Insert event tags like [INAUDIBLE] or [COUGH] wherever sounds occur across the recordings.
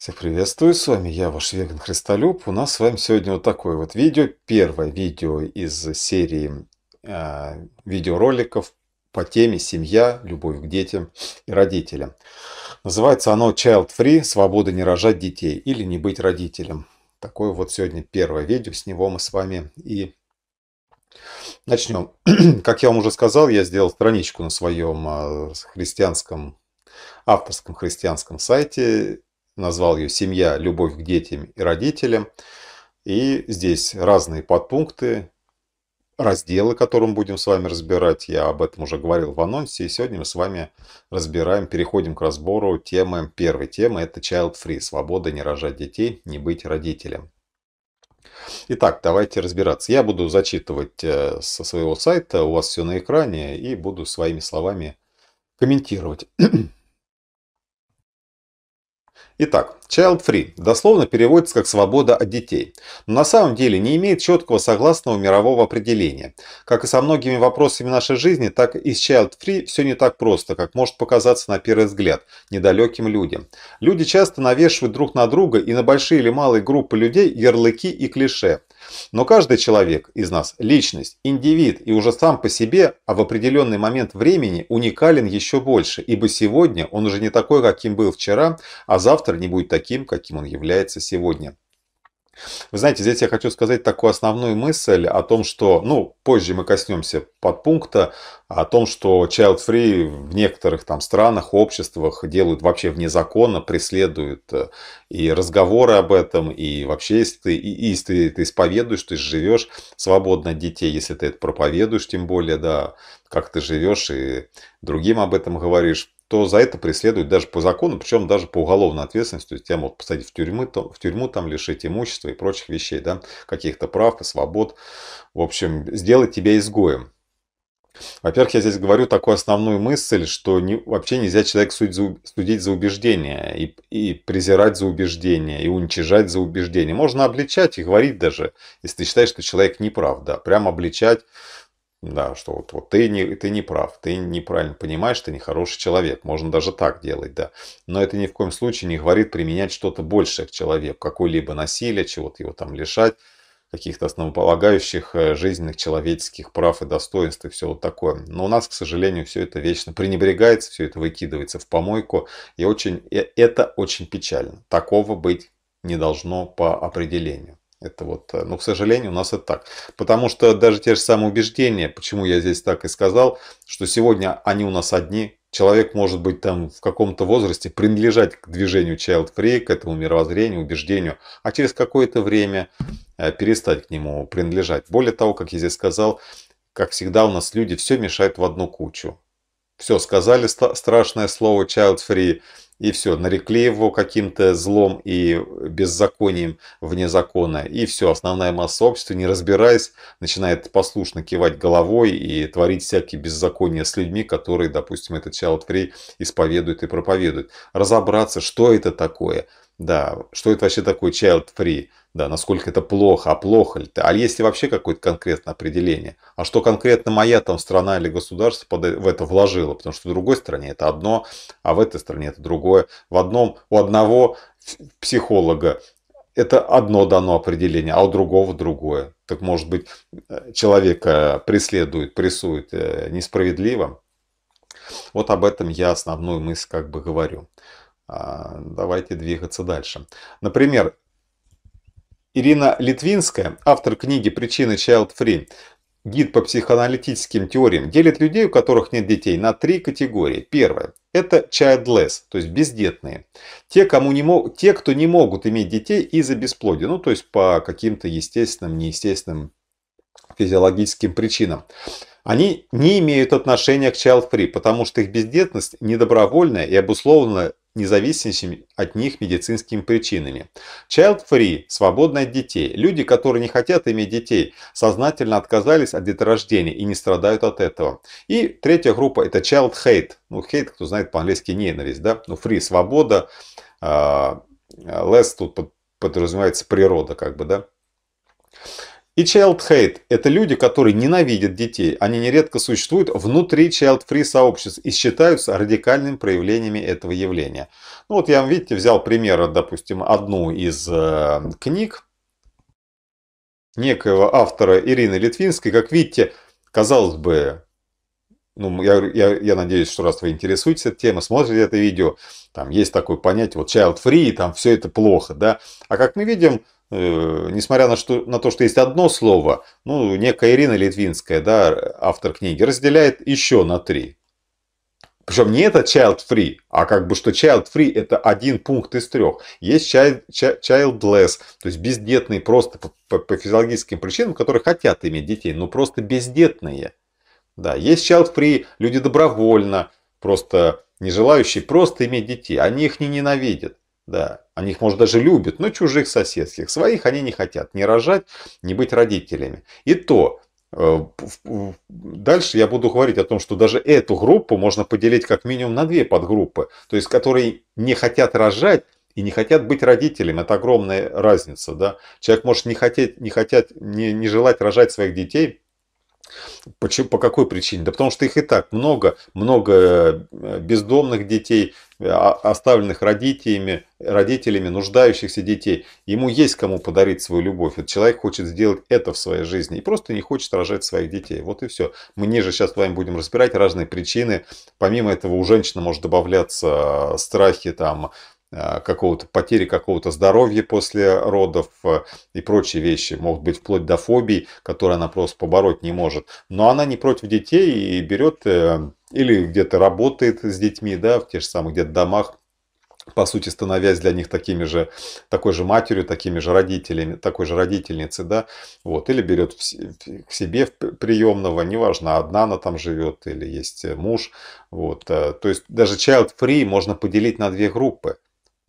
Всех приветствую, с вами я, ваш веган Христолюб. У нас с вами сегодня вот такое вот видео. Первое видео из серии э, видеороликов по теме «Семья, любовь к детям и родителям». Называется оно «Child Free. Свобода не рожать детей или не быть родителем». Такое вот сегодня первое видео, с него мы с вами и начнем. [CLEARS THROAT] Как я вам уже сказал, я сделал страничку на своем а, христианском, авторском христианском сайте назвал ее «Семья, любовь к детям и родителям». И здесь разные подпункты, разделы, которые мы будем с вами разбирать. Я об этом уже говорил в анонсе. И сегодня мы с вами разбираем, переходим к разбору темы. Первой темы – это Child Free – свобода не рожать детей, не быть родителем. Итак, давайте разбираться. Я буду зачитывать э, со своего сайта, у вас все на экране, и буду своими словами комментировать. Итак, child free дословно переводится как «свобода от детей», но на самом деле не имеет четкого согласного мирового определения. Как и со многими вопросами нашей жизни, так и с child free все не так просто, как может показаться на первый взгляд недалеким людям. Люди часто навешивают друг на друга и на большие или малые группы людей ярлыки и клише – но каждый человек из нас – личность, индивид и уже сам по себе, а в определенный момент времени уникален еще больше, ибо сегодня он уже не такой, каким был вчера, а завтра не будет таким, каким он является сегодня. Вы знаете, здесь я хочу сказать такую основную мысль о том, что, ну, позже мы коснемся подпункта, о том, что child free в некоторых там странах, обществах делают вообще вне закона, преследуют э, и разговоры об этом, и вообще, если ты, и, если ты исповедуешь, ты живешь свободно детей, если ты это проповедуешь, тем более, да, как ты живешь и другим об этом говоришь, то за это преследуют даже по закону, причем даже по уголовной ответственности. То есть тебя могут посадить в тюрьму, то, в тюрьму там лишить имущества и прочих вещей, да, каких-то прав и свобод. В общем, сделать тебя изгоем. Во-первых, я здесь говорю такую основную мысль, что не, вообще нельзя человека судить за, судить за убеждения и, и презирать за убеждения, и уничижать за убеждения. Можно обличать и говорить даже, если ты считаешь, что человек неправ, да, прям обличать да, что вот, вот ты, не, ты не прав, ты неправильно понимаешь, ты нехороший человек. Можно даже так делать, да. Но это ни в коем случае не говорит применять что-то большее к человеку, какое-либо насилие, чего-то его там лишать, каких-то основополагающих э, жизненных человеческих прав и достоинств и все вот такое. Но у нас, к сожалению, все это вечно пренебрегается, все это выкидывается в помойку. И очень, э, это очень печально. Такого быть не должно по определению. Это вот, э, ну, к сожалению, у нас это так. Потому что даже те же самые убеждения, почему я здесь так и сказал, что сегодня они у нас одни, человек может быть там в каком-то возрасте принадлежать к движению Child Free, к этому мировоззрению, убеждению, а через какое-то время э, перестать к нему принадлежать. Более того, как я здесь сказал, как всегда у нас люди все мешают в одну кучу. Все, сказали страшное слово Child Free, и все, нарекли его каким-то злом и беззаконием вне закона, и все, основная масса общества, не разбираясь, начинает послушно кивать головой и творить всякие беззакония с людьми, которые, допустим, этот child free исповедует и проповедует. Разобраться, что это такое – да, что это вообще такое child-free? Да, насколько это плохо, а плохо ли это? А есть ли вообще какое-то конкретное определение? А что конкретно моя там страна или государство под, э, в это вложило? Потому что в другой стране это одно, а в этой стране это другое. В одном, у одного психолога это одно дано определение, а у другого другое. Так может быть, э, человека преследуют, прессуют э, несправедливо? Вот об этом я основную мысль как бы говорю. А, давайте двигаться дальше. Например, Ирина Литвинская, автор книги «Причины Child Free», гид по психоаналитическим теориям, делит людей, у которых нет детей, на три категории. Первое – это childless, то есть бездетные. Те, кому не мог, те, кто не могут иметь детей из-за бесплодия, ну то есть по каким-то естественным, неестественным физиологическим причинам. Они не имеют отношения к child free, потому что их бездетность недобровольная и обусловлена независящими от них медицинскими причинами. Child free – свободны от детей. Люди, которые не хотят иметь детей, сознательно отказались от деторождения и не страдают от этого. И третья группа – это child hate. Ну, hate, кто знает по-английски ненависть, да? Ну, free – свобода, а, а, less тут подразумевается природа, как бы, да? И child hate – это люди, которые ненавидят детей. Они нередко существуют внутри child-free сообществ и считаются радикальными проявлениями этого явления. Ну вот я, видите, взял пример, допустим, одну из э, книг некоего автора Ирины Литвинской. Как видите, казалось бы, ну, я, я, я надеюсь, что раз вы интересуетесь этой темой, смотрите это видео, там есть такое понятие, вот child-free, там все это плохо, да. А как мы видим, Э, несмотря на, что, на то, что есть одно слово, ну, некая Ирина Литвинская, да, автор книги, разделяет еще на три. Причем не это child-free, а как бы что child-free это один пункт из трех. Есть child, childless, то есть бездетные просто по, по, по физиологическим причинам, которые хотят иметь детей, но просто бездетные. Да, есть child-free, люди добровольно, просто не желающие просто иметь детей, они их не ненавидят. Да, они их, может, даже любят, но чужих соседских. Своих они не хотят не рожать, не быть родителями. И то, э, Дальше я буду говорить о том, что даже эту группу можно поделить как минимум на две подгруппы, то есть которые не хотят рожать и не хотят быть родителем. Это огромная разница. Да? Человек может не хотеть, не хотят, не, не желать рожать своих детей, Почему, по какой причине? Да потому что их и так много. Много э, бездомных детей, э, оставленных родителями, родителями, нуждающихся детей. Ему есть кому подарить свою любовь. Этот человек хочет сделать это в своей жизни и просто не хочет рожать своих детей. Вот и все. Мы ниже сейчас с вами будем разбирать разные причины. Помимо этого у женщины может добавляться э, страхи там, а, какого-то потери какого-то здоровья после родов э, и прочие вещи, могут быть вплоть до фобий, которые она просто побороть не может. Но она не против детей и берет э, или где-то работает с детьми, да, в тех же самых где-то домах, по сути, становясь для них такими же, такой же матерью, такими же родителями, такой же родительницей, да, вот, или берет к себе приемного, неважно, одна она там живет или есть э, муж, вот, то есть даже child free можно поделить на две группы,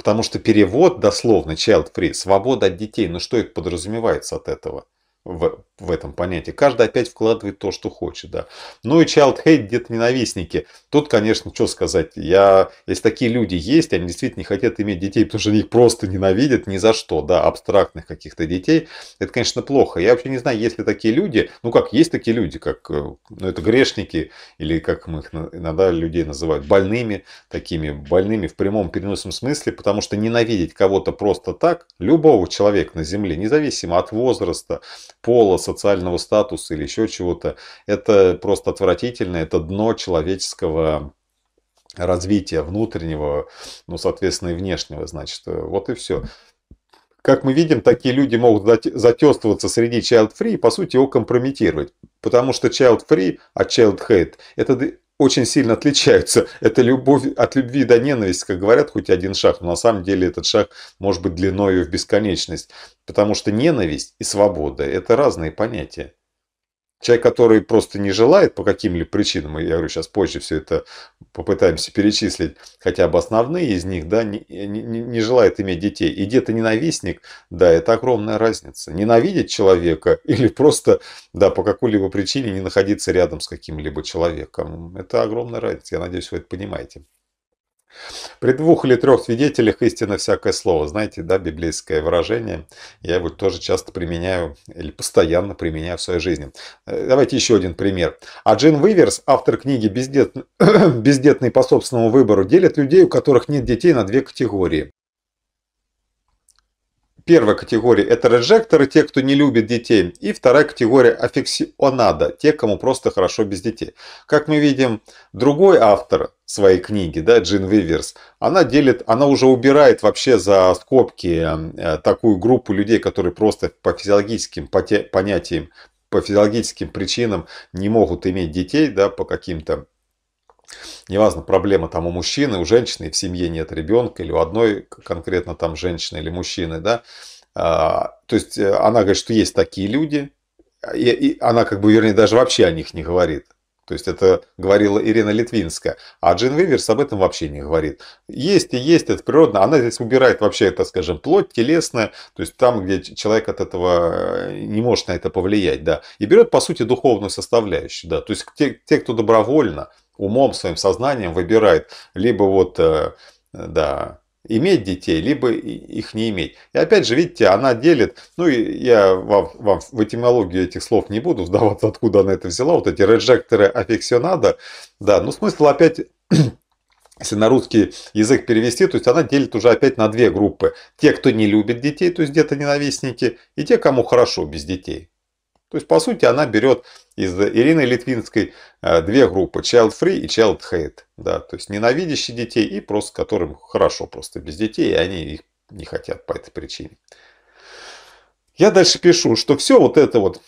Потому что перевод дословно child free, свобода от детей, ну что это подразумевается от этого? в, в этом понятии. Каждый опять вкладывает то, что хочет, да. Ну и child hate, где-то ненавистники. Тут, конечно, что сказать. Я, если такие люди есть, они действительно не хотят иметь детей, потому что они их просто ненавидят ни за что, да, абстрактных каких-то детей. Это, конечно, плохо. Я вообще не знаю, есть ли такие люди. Ну как, есть такие люди, как, э, ну это грешники, или как мы их иногда людей называют, больными, такими больными в прямом переносном смысле, потому что ненавидеть кого-то просто так, любого человека на земле, независимо от возраста, пола, социального статуса или еще чего-то. Это просто отвратительно, это дно человеческого развития внутреннего, ну, соответственно, и внешнего, значит, э, вот и все. Как мы видим, такие люди могут затестываться среди child-free и, по сути, его компрометировать. Потому что child-free, а child-hate – это очень сильно отличаются. Это любовь от любви до ненависти, как говорят, хоть один шаг, но на самом деле этот шаг может быть длиною в бесконечность. Потому что ненависть и свобода – это разные понятия. Человек, который просто не желает по каким-либо причинам, я говорю, сейчас позже все это попытаемся перечислить, хотя бы основные из них, да, не, э, не, не желает иметь детей. И где-то ненавистник, да, это огромная разница. Ненавидеть человека [LAUGHS] или просто, да, по какой-либо причине не находиться рядом с каким-либо человеком. Это огромная разница. Я надеюсь, вы это понимаете. При двух или трех свидетелях истина всякое слово. Знаете, да, библейское выражение. Я его тоже часто применяю или постоянно применяю в своей жизни. Э, давайте еще один пример. А Джин Выверс, автор книги «Бездет... [CLEARS THROAT] «Бездетный по собственному выбору», делит людей, у которых нет детей, на две категории. Первая категория – это режекторы, те, кто не любит детей. И вторая категория – аффиксионада, те, кому просто хорошо без детей. Как мы видим, другой автор своей книги, да, Джин Виверс, она делит, она уже убирает вообще за скобки э, такую группу людей, которые просто по физиологическим понятиям по физиологическим причинам не могут иметь детей, да, по каким-то неважно, проблема там у мужчины, у женщины, в семье нет ребенка, или у одной конкретно там женщины или мужчины, да, а, то есть э, она говорит, что есть такие люди, и, и она как бы, вернее, даже вообще о них не говорит. То есть это говорила Ирина Литвинская. А Джин Виверс об этом вообще не говорит. Есть и есть, это природно. Она здесь убирает вообще, это скажем, плоть телесная. То есть там, где человек от этого э, не может на это повлиять. Да. И берет, по сути, духовную составляющую. Да. То есть те, те, кто добровольно, умом, своим сознанием выбирает либо вот, э, да, иметь детей, либо их не иметь. И опять же, видите, она делит, ну и я вам, вам в этимологию этих слов не буду вдаваться, откуда она это взяла, вот эти реджекторы аффиксионада, да, ну смысл опять [CLEARS THROAT] если на русский язык перевести, то есть она делит уже опять на две группы. Те, кто не любит детей, то есть где-то ненавистники, и те, кому хорошо без детей. То есть, по сути, она берет из Ирины Литвинской э, две группы, Child Free и Child Hate. Да, то есть, ненавидящие детей и просто которым хорошо просто без детей, и они их не хотят по этой причине. Я дальше пишу, что все вот это вот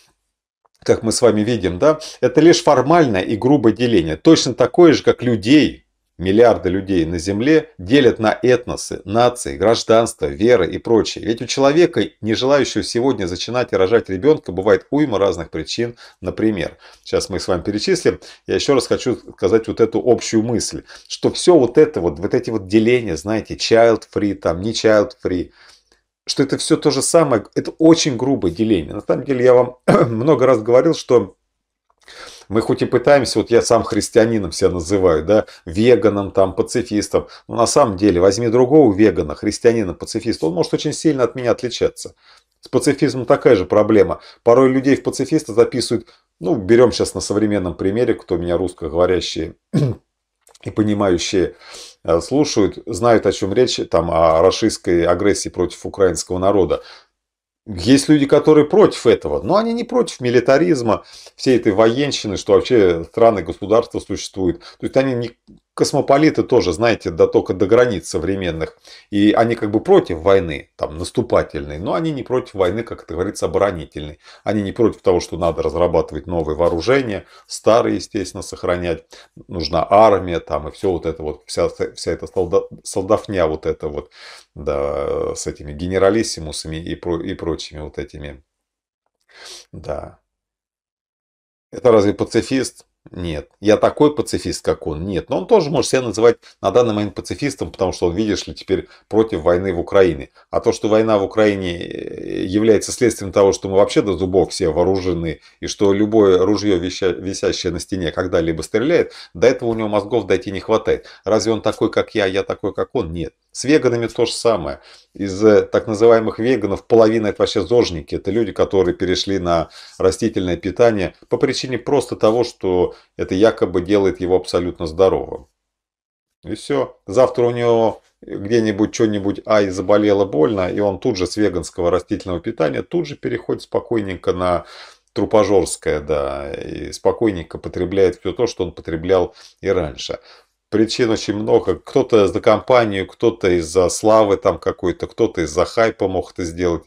как мы с вами видим, да, это лишь формальное и грубое деление. Точно такое же, как людей, Миллиарды людей на Земле делят на этносы, нации, гражданство, веры и прочее. Ведь у человека, не желающего сегодня зачинать и рожать ребенка, бывает уйма разных причин. Например, сейчас мы их с вами перечислим. Я еще раз хочу сказать вот эту общую мысль, что все вот это вот, вот эти вот деления, знаете, child free, там не child free, что это все то же самое, это очень грубое деление. На самом деле я вам [CLEARS THROAT] много раз говорил, что мы хоть и пытаемся, вот я сам христианином себя называю, да, веганом, там, пацифистом, но на самом деле возьми другого вегана, христианина, пацифиста, он может очень сильно от меня отличаться. С пацифизмом такая же проблема. Порой людей в пацифиста записывают, ну, берем сейчас на современном примере, кто меня русскоговорящие и понимающие э, слушают, знают, о чем речь, там, о российской агрессии против украинского народа. Есть люди, которые против этого, но они не против милитаризма, всей этой военщины, что вообще страны, государства существуют. То есть они не, космополиты тоже, знаете, да только до границ современных. И они как бы против войны, там, наступательной, но они не против войны, как это говорится, оборонительной. Они не против того, что надо разрабатывать новые вооружения, старые, естественно, сохранять. Нужна армия там и все вот это вот, вся, вся эта солда, солдафня вот это вот, да, с этими генералиссимусами и, про, и прочими вот этими. Да. Это разве пацифист? Нет. Я такой пацифист, как он? Нет. Но он тоже может себя называть на данный момент пацифистом, потому что он, видишь ли, теперь против войны в Украине. А то, что война в Украине э, является следствием того, что мы вообще до зубов все вооружены, и что любое ружье, висящее на стене, когда-либо стреляет, до этого у него мозгов дойти не хватает. Разве он такой, как я, я такой, как он? Нет. С веганами то же самое. Из э, так называемых веганов половина это вообще зожники. Это люди, которые перешли на растительное питание по причине просто того, что это якобы делает его абсолютно здоровым. И все. Завтра у него где-нибудь что-нибудь ай заболело больно, и он тут же с веганского растительного питания тут же переходит спокойненько на трупожорское, да, и спокойненько потребляет все то, что он потреблял и раньше. Причин очень много. Кто-то за компанию, кто-то из-за славы там какой-то, кто-то из-за хайпа мог это сделать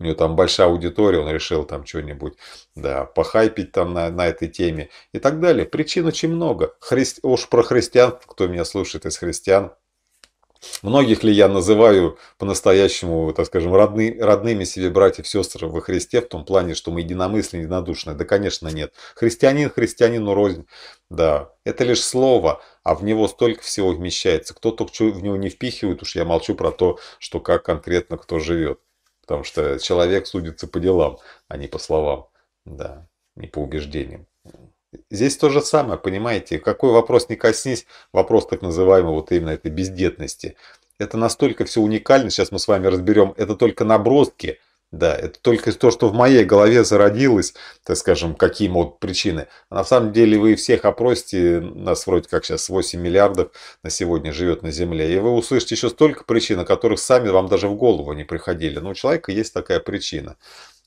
у него там большая аудитория, он решил там что-нибудь, да, похайпить там на, на этой теме и так далее. Причин очень много. Христ... Уж про христиан, кто меня слушает из христиан, Многих ли я называю по-настоящему, так скажем, родны, родными себе братьев и сестры во Христе, в том плане, что мы единомысленны, единодушны? Да, конечно, нет. Христианин христианину рознь. Да, это лишь слово, а в него столько всего вмещается. Кто только в него не впихивает, уж я молчу про то, что как конкретно кто живет. Потому что человек судится по делам, а не по словам, да, не по убеждениям. Здесь то же самое, понимаете, какой вопрос не коснись, вопрос так называемой вот именно этой бездетности. Это настолько все уникально, сейчас мы с вами разберем, это только наброски – да, это только то, что в моей голове зародилось, так скажем, какие могут причины. А на самом деле вы всех опросите, нас вроде как сейчас 8 миллиардов на сегодня живет на Земле, и вы услышите еще столько причин, о которых сами вам даже в голову не приходили. Но у человека есть такая причина.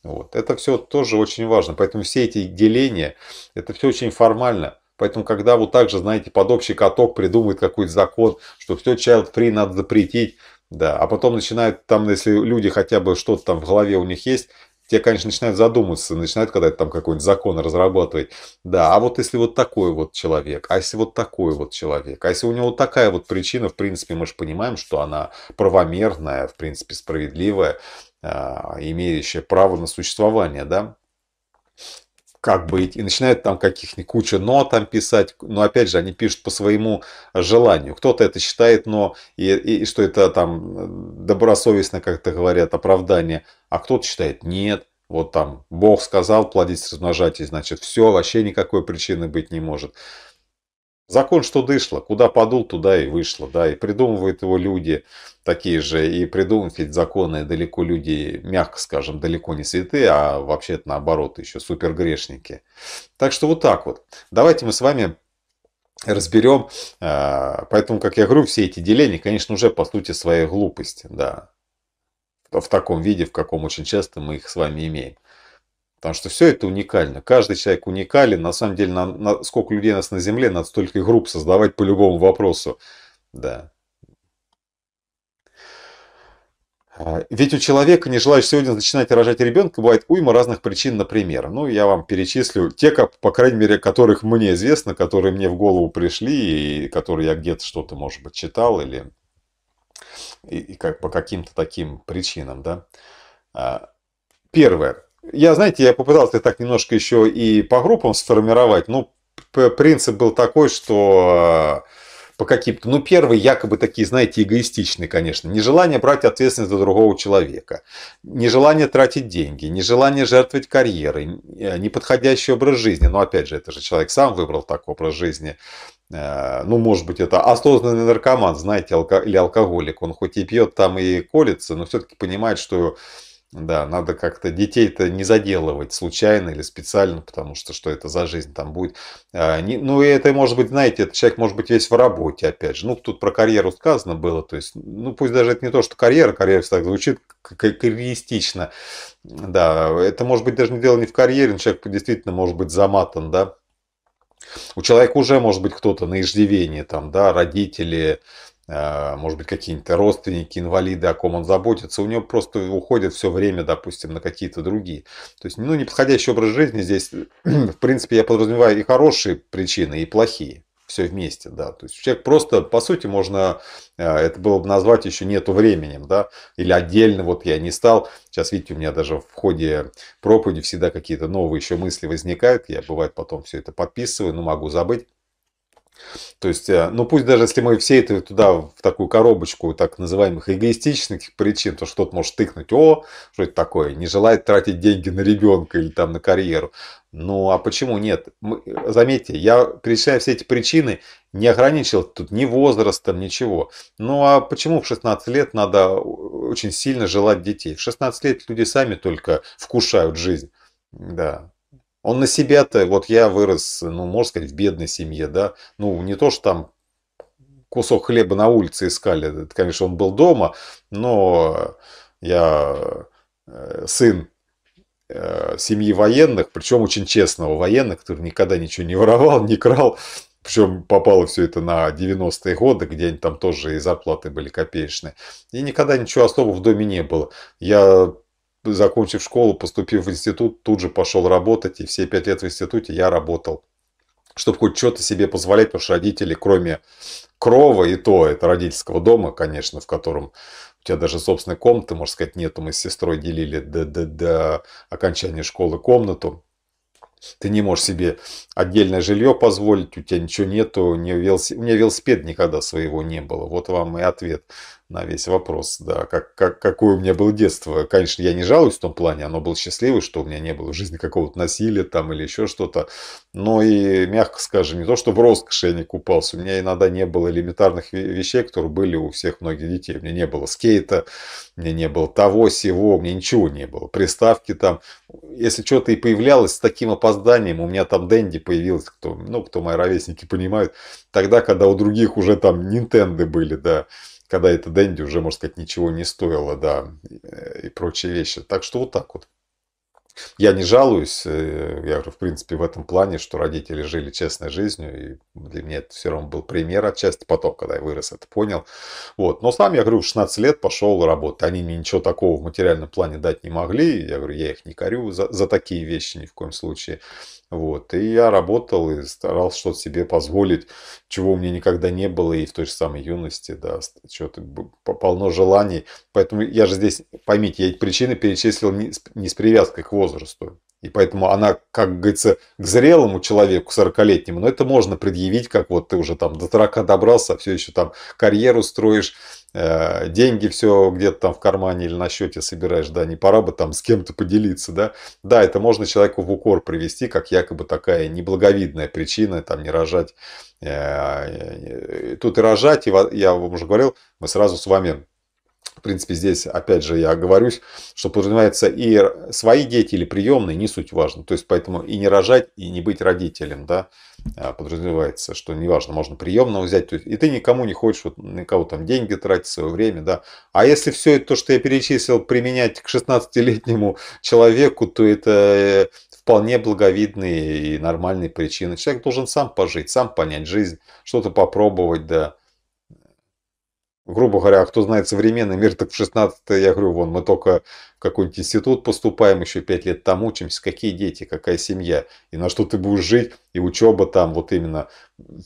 Вот. Это все тоже очень важно. Поэтому все эти деления, это все очень формально. Поэтому, когда вот так же, знаете, под общий каток придумают какой-то закон, что все child free надо запретить, да, а потом начинают там, если люди хотя бы что-то там в голове у них есть, те, конечно, начинают задумываться, начинают когда-то там какой-нибудь закон разрабатывать. Да, а вот если вот такой вот человек, а если вот такой вот человек, а если у него вот такая вот причина, в принципе, мы же понимаем, что она правомерная, в принципе, справедливая, а, имеющая право на существование, да, как бы, и начинают там каких-нибудь кучу «но» там писать, но опять же, они пишут по своему желанию. Кто-то это считает «но», и, и, и что это там э, добросовестно, как-то говорят, оправдание, а кто-то считает «нет». Вот там Бог сказал, плодить размножать, и значит, все, вообще никакой причины быть не может. Закон, что дышло, куда подул, туда и вышло, да, и придумывают его люди такие же, и придумывать законы далеко люди, мягко скажем, далеко не святые, а вообще-то наоборот еще супергрешники. Так что вот так вот. Давайте мы с вами разберем, э, поэтому, как я говорю, все эти деления, конечно, уже по сути своей глупости, да, в таком виде, в каком очень часто мы их с вами имеем. Потому что все это уникально. Каждый человек уникален. На самом деле, на, на, сколько людей нас на Земле, надо столько групп создавать по любому вопросу. Да. А, ведь у человека, не желающего сегодня начинать рожать ребенка, бывает уйма разных причин, например. Ну, я вам перечислю те, как, по крайней мере, которых мне известно, которые мне в голову пришли, и которые я где-то что-то, может быть, читал, или и, и как, по каким-то таким причинам, да. А, первое я, знаете, я попытался так немножко еще и по группам сформировать. Ну, принцип был такой, что э, по каким-то, ну, первый якобы такие, знаете, эгоистичные, конечно, нежелание брать ответственность за другого человека, нежелание тратить деньги, нежелание жертвовать карьерой, э, неподходящий образ жизни, но опять же, это же человек сам выбрал такой образ жизни, э, ну, может быть, это осознанный наркоман, знаете, или алкоголик, он хоть и пьет там и колется, но все-таки понимает, что да, надо как-то детей-то не заделывать случайно или специально, потому что что это за жизнь там будет. А, не, ну, и это может быть, знаете, этот человек может быть весь в работе, опять же. Ну, тут про карьеру сказано было, то есть, ну, пусть даже это не то, что карьера, карьера так звучит карьеристично. Да, это может быть даже не дело не в карьере, но человек действительно может быть заматан, да. У человека уже может быть кто-то на иждивении, там, да, родители, а, может быть, какие-нибудь родственники, инвалиды, о ком он заботится, у него просто уходит все время, допустим, на какие-то другие. То есть, ну, неподходящий образ жизни здесь, [CLEARS THROAT] в принципе, я подразумеваю и хорошие причины, и плохие. Все вместе, да. То есть человек просто, по сути, можно, а, это было бы назвать еще нету временем, да, или отдельно, вот я не стал. Сейчас, видите, у меня даже в ходе проповеди всегда какие-то новые еще мысли возникают. Я, бывает, потом все это подписываю, но могу забыть. То есть, э, ну пусть даже если мы все это туда, в такую коробочку так называемых эгоистичных причин, то что-то может тыкнуть, о, что это такое, не желает тратить деньги на ребенка или там на карьеру. Ну а почему нет? Мы, заметьте, я перечисляю все эти причины, не ограничил тут ни возрастом, ничего. Ну а почему в 16 лет надо очень сильно желать детей? В 16 лет люди сами только вкушают жизнь. Да, он на себя-то, вот я вырос, ну, можно сказать, в бедной семье, да, ну, не то, что там кусок хлеба на улице искали, это, конечно, он был дома, но я э, сын э, семьи военных, причем очень честного военного, который никогда ничего не воровал, не крал, причем попало все это на 90-е годы, где они там тоже и зарплаты были копеечные. И никогда ничего особо в доме не было. Я закончив школу, поступив в институт, тут же пошел работать, и все пять лет в институте я работал. Чтобы хоть что-то себе позволять, потому что родители, кроме крова и то, это родительского дома, конечно, в котором у тебя даже собственной комнаты, можно сказать, нету. Мы с сестрой делили до, до, до окончания школы комнату. Ты не можешь себе отдельное жилье позволить, у тебя ничего нету, у меня велосипед никогда своего не было. Вот вам и ответ на весь вопрос, да, как, как, какое у меня было детство. Конечно, я не жалуюсь в том плане, оно было счастливое, что у меня не было в жизни какого-то насилия там или еще что-то. Но и, мягко скажем, не то, что в роскоши я не купался, у меня иногда не было элементарных вещей, которые были у всех многих детей. У меня не было скейта, у меня не было того, сего, у меня ничего не было. Приставки там, если что-то и появлялось с таким опозданием, у меня там Дэнди появилось, кто, ну, кто мои ровесники понимают, тогда, когда у других уже там Нинтенды были, да, когда это Дэнди уже, можно сказать, ничего не стоило, да, и прочие вещи. Так что вот так вот. Я не жалуюсь, э, я говорю, в принципе, в этом плане, что родители жили честной жизнью, и для меня это все равно был пример отчасти, потом, когда я вырос, это понял. Вот. Но сам, я говорю, в 16 лет пошел работать, они мне ничего такого в материальном плане дать не могли, я говорю, я их не корю за, за такие вещи ни в коем случае. Вот. И я работал и старался что-то себе позволить, чего у меня никогда не было и в той же самой юности, да, что-то полно желаний. Поэтому я же здесь, поймите, я эти причины перечислил не с, не с привязкой к возрасту. И поэтому она, как говорится, к зрелому человеку, 40-летнему, но это можно предъявить, как вот ты уже там до 40 добрался, а все еще там карьеру строишь, э, деньги все где-то там в кармане или на счете собираешь, да, не пора бы там с кем-то поделиться, да. Да, это можно человеку в укор привести, как якобы такая неблаговидная причина там не рожать. Э, э, тут и рожать, и я вам уже говорил, мы сразу с вами в принципе, здесь, опять же, я оговорюсь, что подразумевается и свои дети или приемные, не суть важно. То есть, поэтому и не рожать, и не быть родителем, да, а, подразумевается, что неважно, можно приемного взять. То есть, и ты никому не хочешь, вот, на там деньги тратить, свое время, да. А если все это, то, что я перечислил, применять к 16-летнему [LAUGHS] человеку, то это э, вполне благовидные и нормальные причины. Человек должен сам пожить, сам понять жизнь, что-то попробовать, да грубо говоря, кто знает современный мир, так в 16 я говорю, вон, мы только в какой-нибудь институт поступаем, еще 5 лет там учимся, какие дети, какая семья, и на что ты будешь жить, и учеба там, вот именно,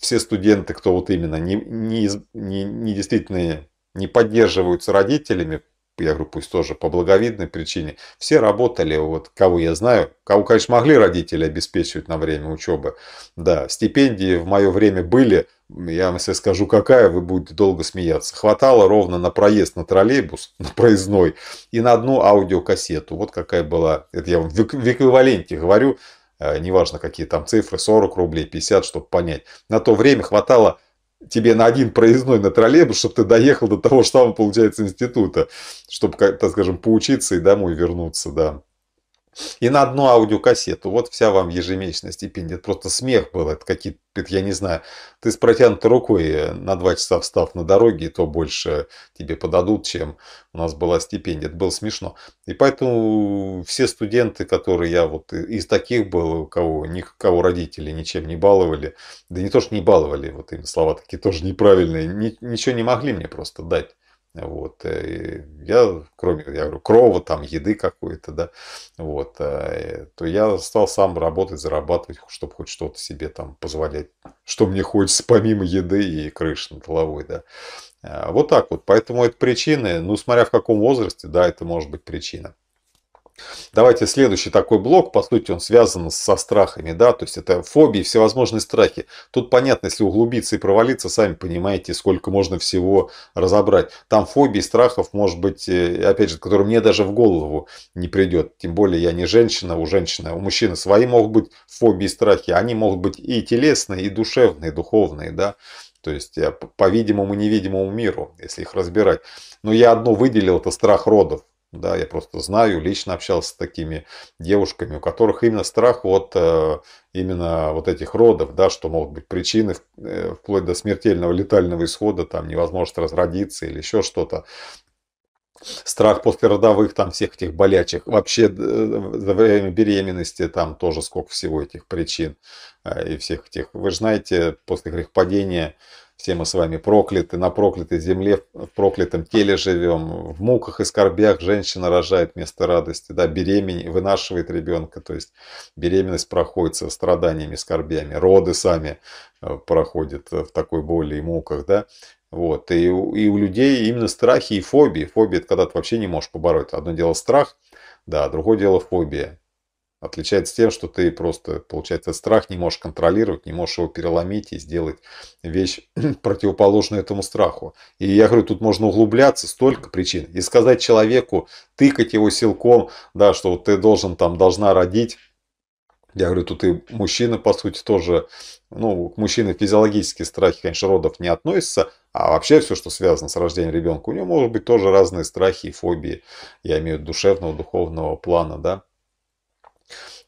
все студенты, кто вот именно не, не, не, не действительно не поддерживаются родителями, я говорю, пусть тоже по благовидной причине, все работали, вот кого я знаю, кого, конечно, могли родители обеспечивать на время учебы, да, стипендии в мое время были, я вам, если скажу, какая, вы будете долго смеяться. Хватало ровно на проезд на троллейбус, [LAUGHS] на проездной, и на одну аудиокассету. Вот какая была, это я вам в эквиваленте говорю, э, неважно какие там цифры, 40 рублей, 50, чтобы понять. На то время хватало тебе на один проездной на троллейбус, чтобы ты доехал до того что самого, получается, института, чтобы, так скажем, поучиться и домой вернуться, да. И на одну аудиокассету. Вот вся вам ежемесячная стипендия. просто смех был. Это какие-то, я не знаю, ты с протянутой рукой э, на два часа встав на дороге, то больше тебе подадут, чем у нас была стипендия. Это было смешно. И поэтому все студенты, которые я вот э, из таких был, у кого, никого родители ничем не баловали, да не то, что не баловали, вот им слова такие тоже неправильные, ничего не могли мне просто дать. Вот. Э, я, кроме, я говорю, крова, там, еды какой-то, да, вот, э, то я стал сам работать, зарабатывать, чтобы хоть что-то себе там позволять, что мне хочется помимо еды и крыши над головой, да. А, вот так вот. Поэтому это причины, ну, смотря в каком возрасте, да, это может быть причина. Давайте следующий такой блок, по сути, он связан со страхами, да, то есть это фобии, всевозможные страхи. Тут понятно, если углубиться и провалиться, сами понимаете, сколько можно всего разобрать. Там фобии страхов, может быть, э, опять же, которые мне даже в голову не придет. Тем более я не женщина, у женщины, у мужчины свои могут быть фобии, страхи. Они могут быть и телесные, и душевные, и духовные, да. То есть э, по видимому и невидимому миру, если их разбирать. Но я одно выделил, это страх родов. Да, я просто знаю, лично общался с такими девушками, у которых именно страх вот э, именно вот этих родов, да, что могут быть причины э, вплоть до смертельного летального исхода, там невозможность разродиться или еще что-то страх после родовых там всех этих болячих, вообще э, за время беременности там тоже сколько всего этих причин и всех этих. Вы же знаете, после грехопадения все мы с вами прокляты, на проклятой земле, в проклятом теле живем. В муках и скорбях женщина рожает вместо радости, да, беременеет, вынашивает ребенка. То есть беременность проходит со страданиями, скорбями. Роды сами э, проходят э, в такой боли и муках, да. Вот. И, и у людей именно страхи и фобии. Фобия – это когда ты вообще не можешь побороть. Одно дело страх, да, другое дело фобия. Отличается тем, что ты просто, получается, страх не можешь контролировать, не можешь его переломить и сделать вещь [CLEARS THROAT] противоположную этому страху. И я говорю, тут можно углубляться, столько причин. И сказать человеку, тыкать его силком, да, что вот ты должен там, должна родить я говорю, тут и мужчины, по сути, тоже, ну, к мужчине физиологические страхи, конечно, родов не относятся, а вообще все, что связано с рождением ребенка, у него может быть тоже разные страхи и фобии, я имею в виду душевного, духовного плана, да.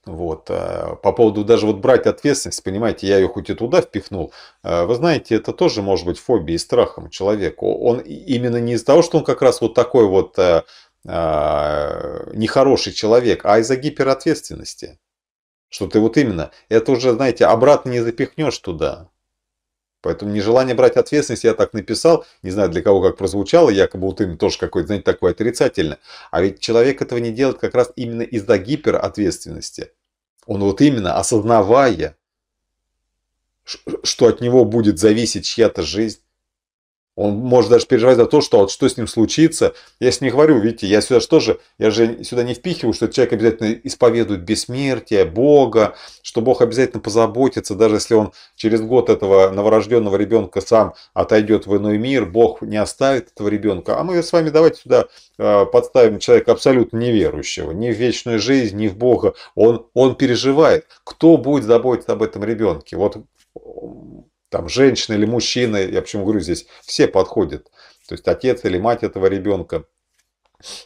Вот. А, по поводу даже вот брать ответственность, понимаете, я ее хоть и туда впихнул. А, вы знаете, это тоже может быть фобией и страхом человека. Он именно не из-за того, что он как раз вот такой вот э, э, нехороший человек, а из-за гиперответственности. Что ты вот именно, это уже, знаете, обратно не запихнешь туда. Поэтому нежелание брать ответственность, я так написал, не знаю для кого как прозвучало, якобы вот им тоже какой-то, знаете, такой отрицательно. А ведь человек этого не делает как раз именно из-за гиперответственности. Он вот именно осознавая, что от него будет зависеть чья-то жизнь, он может даже переживать за то, что, вот, что с ним случится. Я с ним говорю, видите, я сюда что же, я же сюда не впихиваю, что человек обязательно исповедует бессмертие, Бога, что Бог обязательно позаботится, даже если он через год этого новорожденного ребенка сам отойдет в иной мир, Бог не оставит этого ребенка. А мы с вами давайте сюда э, подставим человека абсолютно неверующего, ни в вечную жизнь, ни в Бога. Он, он переживает, кто будет заботиться об этом ребенке. Вот там женщина или мужчина, я почему говорю, здесь все подходят, то есть отец или мать этого ребенка.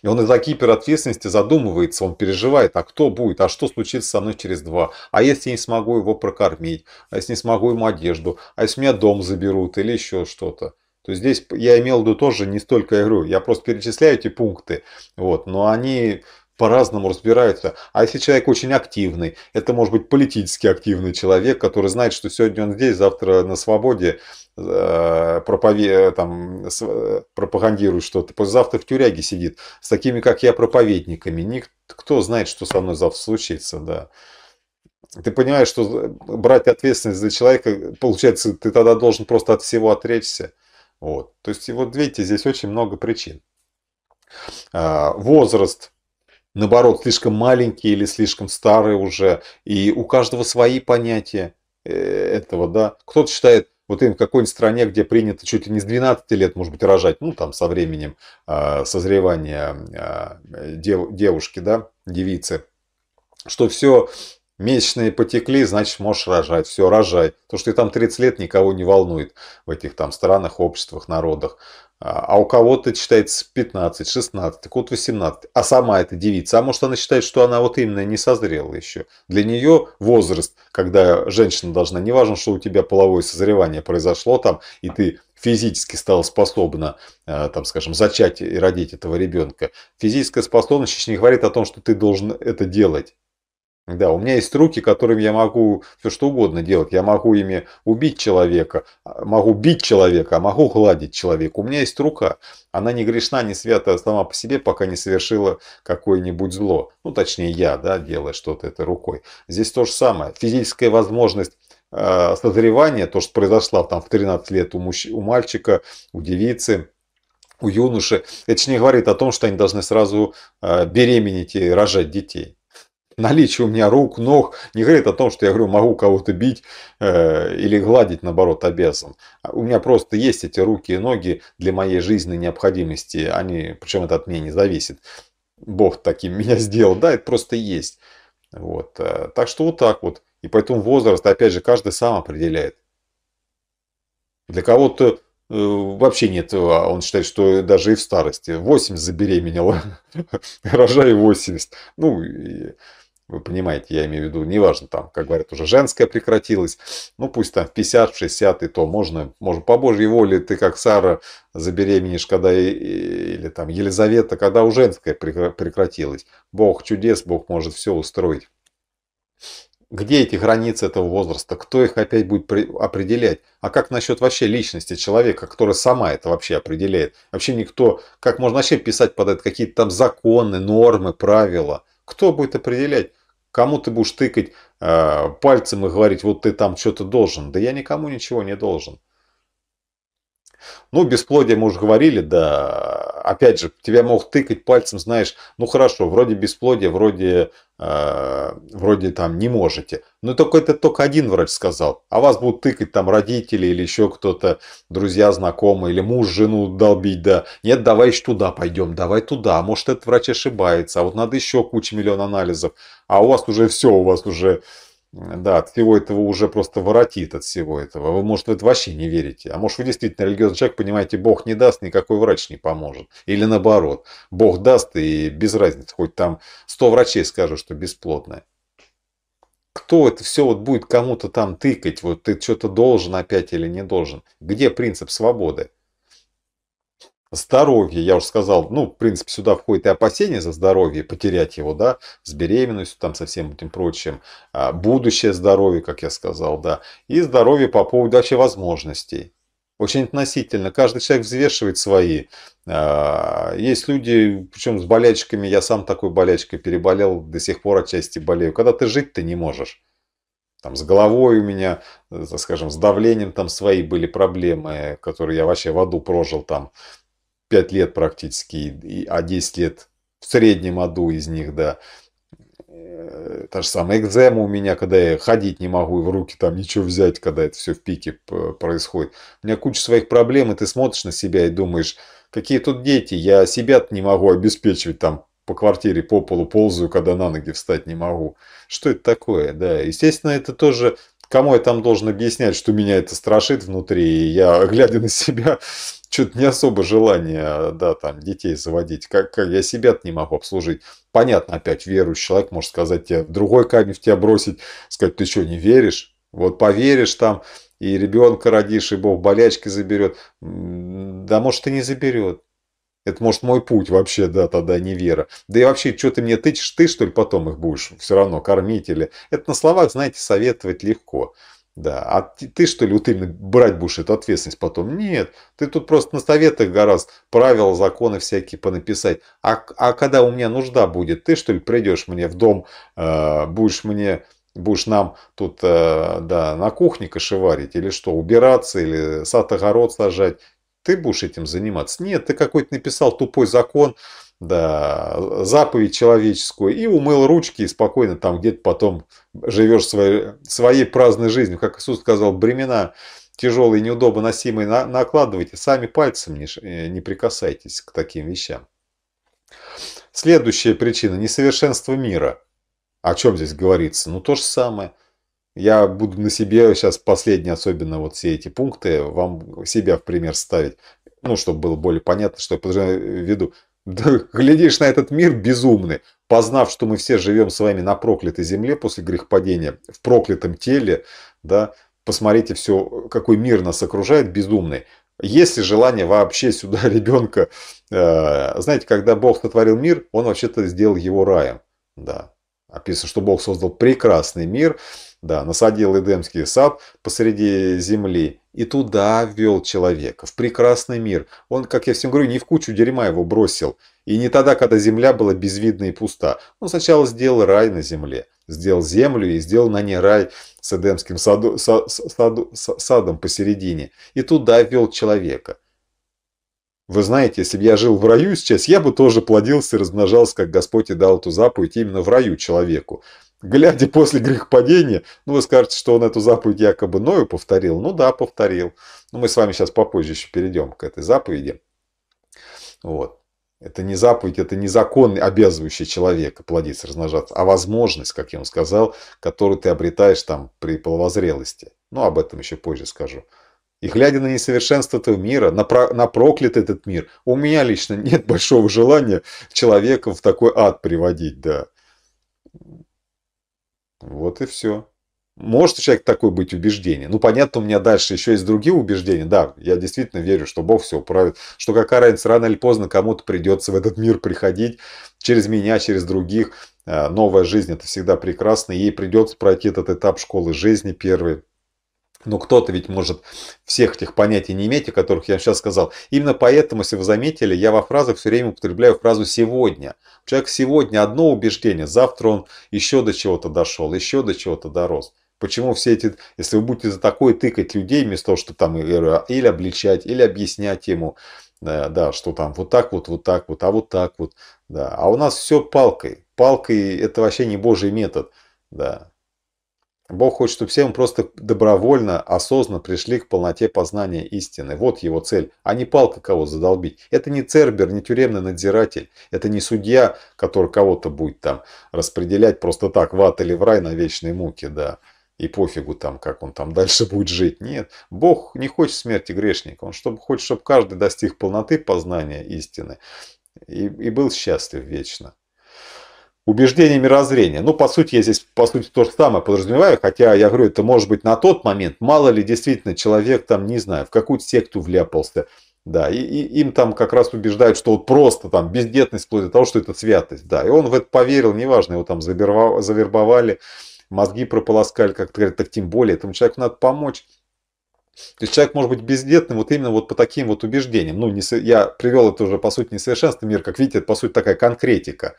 И он из-за гиперответственности задумывается, он переживает, а кто будет, а что случится со мной через два, а если я не смогу его прокормить, а если не смогу ему одежду, а если меня дом заберут или еще что-то. То есть здесь я имел в виду тоже не столько игру, я просто перечисляю эти пункты, вот, но они по-разному разбираются. А если человек очень активный, это может быть политически активный человек, который знает, что сегодня он здесь, завтра на свободе э, э там, э, пропагандирует что-то, послезавтра в тюряге сидит, с такими, как я, проповедниками. Никто знает, что со мной завтра случится, да. Ты понимаешь, что э, брать ответственность за человека, получается, ты тогда должен просто от всего отречься. Вот. То есть, вот видите, здесь очень много причин. А, возраст, наоборот, слишком маленькие или слишком старые уже. И у каждого свои понятия э, этого, да. Кто-то считает, вот им в какой-нибудь стране, где принято чуть ли не с 12 лет, может быть, рожать, ну, там, со временем а, созревания а, девушки, да, девицы, что все месячные потекли, значит, можешь рожать, все, рожай. То, что ты там 30 лет, никого не волнует в этих там странах, обществах, народах а у кого-то считается 15, 16, так вот 18. А сама эта девица, а может она считает, что она вот именно не созрела еще. Для нее возраст, когда женщина должна, неважно, что у тебя половое созревание произошло там, и ты физически стала способна, э, там, скажем, зачать и родить этого ребенка. Физическая способность еще не говорит о том, что ты должен это делать. Да, у меня есть руки, которыми я могу все что угодно делать. Я могу ими убить человека, а, могу бить человека, а могу гладить человека. У меня есть рука. Она не грешна, не свята сама по себе, пока не совершила какое-нибудь зло. Ну, точнее, я, да, делая что-то этой рукой. Здесь то же самое. Физическая возможность э, созревания, то, что произошло там в 13 лет у, мужч... у мальчика, у девицы, у юноши, это же не говорит о том, что они должны сразу э, беременеть и рожать детей наличие у меня рук, ног не говорит о том, что я говорю, могу кого-то бить э, или гладить, наоборот, обязан. А у меня просто есть эти руки и ноги для моей жизненной необходимости. Они, причем это от меня не зависит. Бог таким [LAUGHS] меня сделал, да, это просто есть. Вот. Э, так что вот так вот. И поэтому возраст, опять же, каждый сам определяет. Для кого-то э, вообще нет, э, а он считает, что даже и в старости. 80 забеременела, рожаю 80. Ну, и вы понимаете, я имею в виду, неважно там, как говорят, уже женская прекратилась, ну пусть там в 50, 60 и то можно, можно по Божьей воле ты как Сара забеременеешь, когда или там Елизавета, когда у женская прекратилась. Бог чудес, Бог может все устроить. Где эти границы этого возраста? Кто их опять будет определять? А как насчет вообще личности человека, которая сама это вообще определяет? Вообще никто, как можно вообще писать под это какие-то там законы, нормы, правила? Кто будет определять? Кому ты будешь тыкать э, пальцем и говорить, вот ты там что-то должен? Да я никому ничего не должен. Ну, бесплодие мы уже говорили, да, опять же, тебя мог тыкать пальцем, знаешь, ну хорошо, вроде бесплодие, вроде, э, вроде там не можете. Но только это только один врач сказал. А вас будут тыкать там родители или еще кто-то, друзья, знакомые, или муж жену долбить, да. Нет, давай еще туда пойдем, давай туда. А может, этот врач ошибается, а вот надо еще куча миллион анализов а у вас уже все, у вас уже, да, от всего этого уже просто воротит от всего этого. Вы, может, в это вообще не верите. А может, вы действительно религиозный человек, понимаете, Бог не даст, никакой врач не поможет. Или наоборот, Бог даст и без разницы, хоть там 100 врачей скажут, что бесплодное кто это все вот будет кому-то там тыкать, вот ты что-то должен опять или не должен. Где принцип свободы? Здоровье, я уже сказал, ну, в принципе, сюда входит и опасение за здоровье, потерять его, да, с беременностью, там, со всем этим прочим. А, будущее здоровье, как я сказал, да. И здоровье по поводу вообще возможностей. Очень относительно. Каждый человек взвешивает свои. А, есть люди, причем с болячками, я сам такой болячкой переболел, до сих пор отчасти болею. Когда ты жить ты не можешь там с головой у меня, э, скажем, с давлением там свои были проблемы, которые я вообще в аду прожил там 5 лет практически, а 10 лет в среднем аду из них, да. Э, та же самая экзема у меня, когда я ходить не могу и в руки там ничего взять, когда это все в пике происходит. У меня куча своих проблем, и ты смотришь на себя и думаешь, какие тут дети, я себя не могу обеспечивать там по квартире по полу ползаю, когда на ноги встать не могу. Что это такое? Да, естественно, это тоже... Кому я там должен объяснять, что меня это страшит внутри, и я, [LAUGHS] глядя на себя, что-то не особо желание, да, там, детей заводить. Как, как я себя не могу обслужить. Понятно, опять верующий человек может сказать тебе, другой камень в тебя бросить, сказать, ты что, не веришь? Вот поверишь там, и ребенка родишь, и Бог болячки заберет. Да, может, и не заберет. Это, может, мой путь вообще, да, тогда не вера. Да и вообще, что ты мне тычешь, ты, что ли, потом их будешь все равно кормить? Или... Это на словах, знаете, советовать легко. Да, а ты, ты что ли, ты брать будешь эту ответственность потом? Нет, ты тут просто на советах гораздо правила, законы всякие понаписать. А, а когда у меня нужда будет, ты что ли придешь мне в дом, э, будешь мне, будешь нам тут э, да, на кухне кошеварить или что, убираться или сад-огород сажать? Ты будешь этим заниматься? Нет, ты какой-то написал тупой закон, да, заповедь человеческую и умыл ручки и спокойно там где-то потом живешь своей, своей праздной жизнью. Как Иисус сказал, бремена тяжелые, неудобно носимые на, накладывайте, сами пальцем не, э, не прикасайтесь к таким вещам. Следующая причина – несовершенство мира. О чем здесь говорится? Ну, то же самое. Я буду на себе сейчас последние, особенно вот все эти пункты, вам себя в пример ставить, ну, чтобы было более понятно, что я подразумеваю в виду глядишь на этот мир безумный, познав, что мы все живем с вами на проклятой земле после грехопадения, в проклятом теле, да, посмотрите все, какой мир нас окружает, безумный. Есть ли желание вообще сюда [LAUGHS] ребенка, э, знаете, когда Бог сотворил мир, он вообще-то сделал его раем, да. Описано, что Бог создал прекрасный мир, да, насадил Эдемский сад посреди земли и туда ввел человека, в прекрасный мир. Он, как я всем говорю, не в кучу дерьма его бросил. И не тогда, когда земля была безвидна и пуста. Он сначала сделал рай на земле. Сделал землю и сделал на ней рай с Эдемским саду, са, саду, садом посередине. И туда ввел человека. Вы знаете, если бы я жил в раю сейчас, я бы тоже плодился и размножался, как Господь и дал эту заповедь именно в раю человеку глядя после грехопадения, ну, вы скажете, что он эту заповедь якобы Ною повторил. Ну да, повторил. Но мы с вами сейчас попозже еще перейдем к этой заповеди. Вот. Это не заповедь, это не закон, обязывающий человека плодиться, размножаться, а возможность, как я вам сказал, которую ты обретаешь там при половозрелости. Ну, об этом еще позже скажу. И глядя на несовершенство этого мира, на, про, на проклятый этот мир, у меня лично нет [LAUGHS] большого желания человека в такой ад приводить, да. Вот и все. Может человек такой быть убеждение. Ну, понятно, у меня дальше еще есть другие убеждения. Да, я действительно верю, что Бог все управит. Что какая разница, рано или поздно кому-то придется в этот мир приходить. Через меня, через других. А, новая жизнь – это всегда прекрасно. Ей придется пройти этот этап школы жизни первый. Но ну, кто-то ведь может всех этих понятий не иметь, о которых я сейчас сказал. Именно поэтому, если вы заметили, я во фразах все время употребляю фразу «сегодня». Человек сегодня одно убеждение, завтра он еще до чего-то дошел, еще до чего-то дорос. Почему все эти, если вы будете за такое тыкать людей, вместо того, чтобы там э, или обличать, или объяснять ему, да, э, да, что там вот так вот, вот так вот, а вот так вот, да. А у нас все палкой. Палкой это вообще не божий метод, да. Бог хочет, чтобы все мы просто добровольно, осознанно пришли к полноте познания истины. Вот его цель, а не палка кого задолбить. Это не цербер, не тюремный надзиратель, это не судья, который кого-то будет там распределять просто так, в ад или в рай на вечной муке, да. И пофигу там, как он там дальше будет жить. Нет, Бог не хочет смерти грешника. Он чтобы, хочет, чтобы каждый достиг полноты познания истины и, и был счастлив вечно убеждение мирозрения. Ну, по сути, я здесь, по сути, то же самое подразумеваю, хотя я говорю, это может быть на тот момент, мало ли действительно человек там, не знаю, в какую-то секту вляпался, да, и, и им там как раз убеждают, что вот просто там бездетность вплоть до того, что это святость, да, и он в это поверил, неважно, его там завербовали, мозги прополоскали, как-то говорят, так тем более, этому человеку надо помочь. То есть человек может быть бездетным вот именно вот по таким вот убеждениям. Ну, не, я привел это уже, по сути, несовершенство мира, как видите, это, по сути, такая конкретика.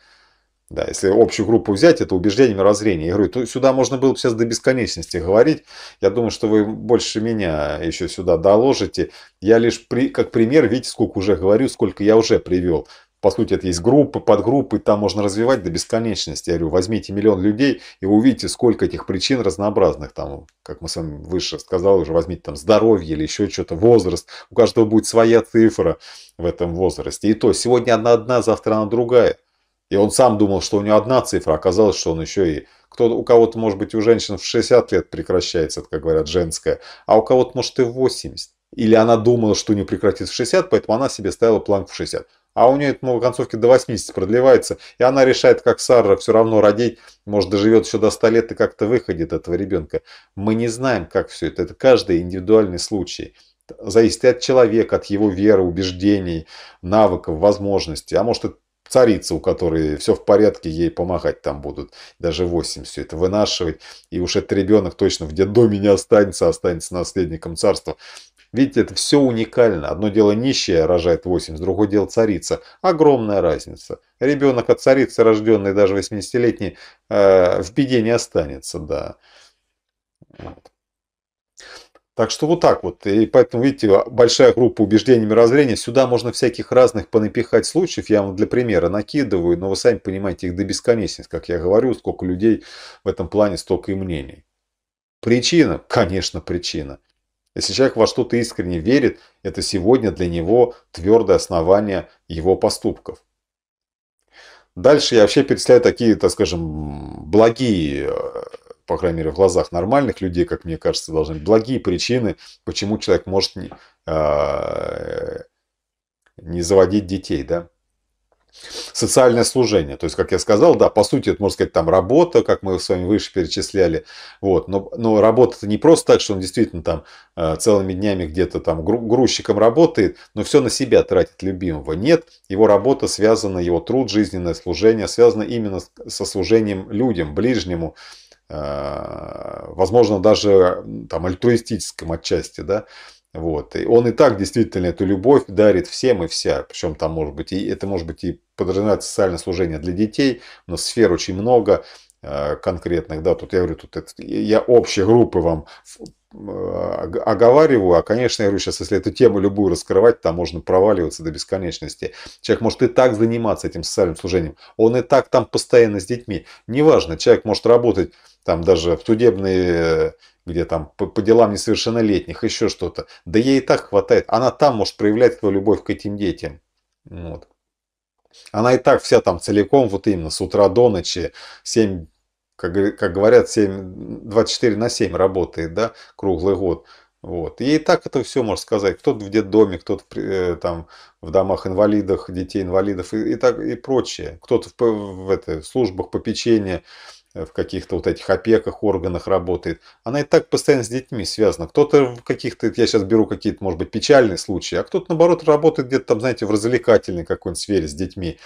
Да, если общую группу взять, это убеждение мировоззрения. Я говорю, ну, сюда можно было бы сейчас до бесконечности говорить. Я думаю, что вы больше меня еще сюда доложите. Я лишь, при, как пример, видите, сколько уже говорю, сколько я уже привел. По сути, это есть группы, подгруппы, там можно развивать до бесконечности. Я говорю, возьмите миллион людей, и увидите, сколько этих причин разнообразных. Там, как мы с вами выше сказали, уже возьмите там здоровье или еще что-то, возраст. У каждого будет своя цифра в этом возрасте. И то, сегодня одна одна, завтра она другая. И он сам думал, что у него одна цифра, оказалось, что он еще и... Кто, у кого-то, может быть, у женщин в 60 лет прекращается, это, как говорят, женская, а у кого-то, может, и в 80. Или она думала, что у нее прекратится в 60, поэтому она себе ставила планку в 60. А у нее это концовке до 80 продлевается, и она решает, как Сара, все равно родить, может, доживет еще до 100 лет и как-то выходит этого ребенка. Мы не знаем, как все это. Это каждый индивидуальный случай зависит и от человека, от его веры, убеждений, навыков, возможностей. А может, это царица, у которой все в порядке, ей помогать там будут. Даже 8 все это вынашивать. И уж этот ребенок точно в детдоме не останется, а останется наследником царства. Видите, это все уникально. Одно дело нищая рожает 8, другое дело царица. Огромная разница. Ребенок от царицы, рожденный даже 80-летний, э, в беде не останется, да. Так что вот так вот. И поэтому, видите, большая группа убеждений мировоззрения. Сюда можно всяких разных понапихать случаев. Я вам для примера накидываю, но вы сами понимаете, их до бесконечности, как я говорю, сколько людей в этом плане, столько и мнений. Причина? Конечно, причина. Если человек во что-то искренне верит, это сегодня для него твердое основание его поступков. Дальше я вообще перечисляю такие, так скажем, благие э, по крайней мере, в глазах нормальных людей, как мне кажется, должны быть благие причины, почему человек может не, э, не заводить детей, да. Социальное служение, то есть, как я сказал, да, по сути, это, можно сказать, там работа, как мы с вами выше перечисляли, вот, но, но работа это не просто так, что он действительно там э, целыми днями где-то там грузчиком работает, но все на себя тратит любимого, нет, его работа связана, его труд, жизненное служение связано именно со служением людям, ближнему, Э, возможно, даже там альтруистическом отчасти, да, вот. И он и так действительно эту любовь дарит всем и вся. Причем там может быть, и это может быть и подразумевает социальное служение для детей. но сфер очень много э, конкретных, да, тут я говорю, тут это, я общие группы вам а, оговариваю, а, конечно, я говорю сейчас, если эту тему любую раскрывать, там можно проваливаться до бесконечности. Человек может и так заниматься этим социальным служением, он и так там постоянно с детьми. Неважно, человек может работать там даже в судебные, э, где там по, по делам несовершеннолетних, еще что-то. Да ей и так хватает. Она там может проявлять свою любовь к этим детям. Вот. Она и так вся там целиком, вот именно с утра до ночи, 7 как, как говорят, 7, 24 на 7 работает, да, круглый год. Вот. И так это все можно сказать. Кто-то в детдоме, кто-то э, там в домах инвалидов, детей инвалидов и, и так и прочее. Кто-то в, в, в в службах попечения, э, в каких-то вот этих опеках, органах работает. Она и так постоянно с детьми связана. Кто-то в каких-то, я сейчас беру какие-то, может быть, печальные случаи, а кто-то, наоборот, работает где-то там, знаете, в развлекательной какой-нибудь сфере с детьми.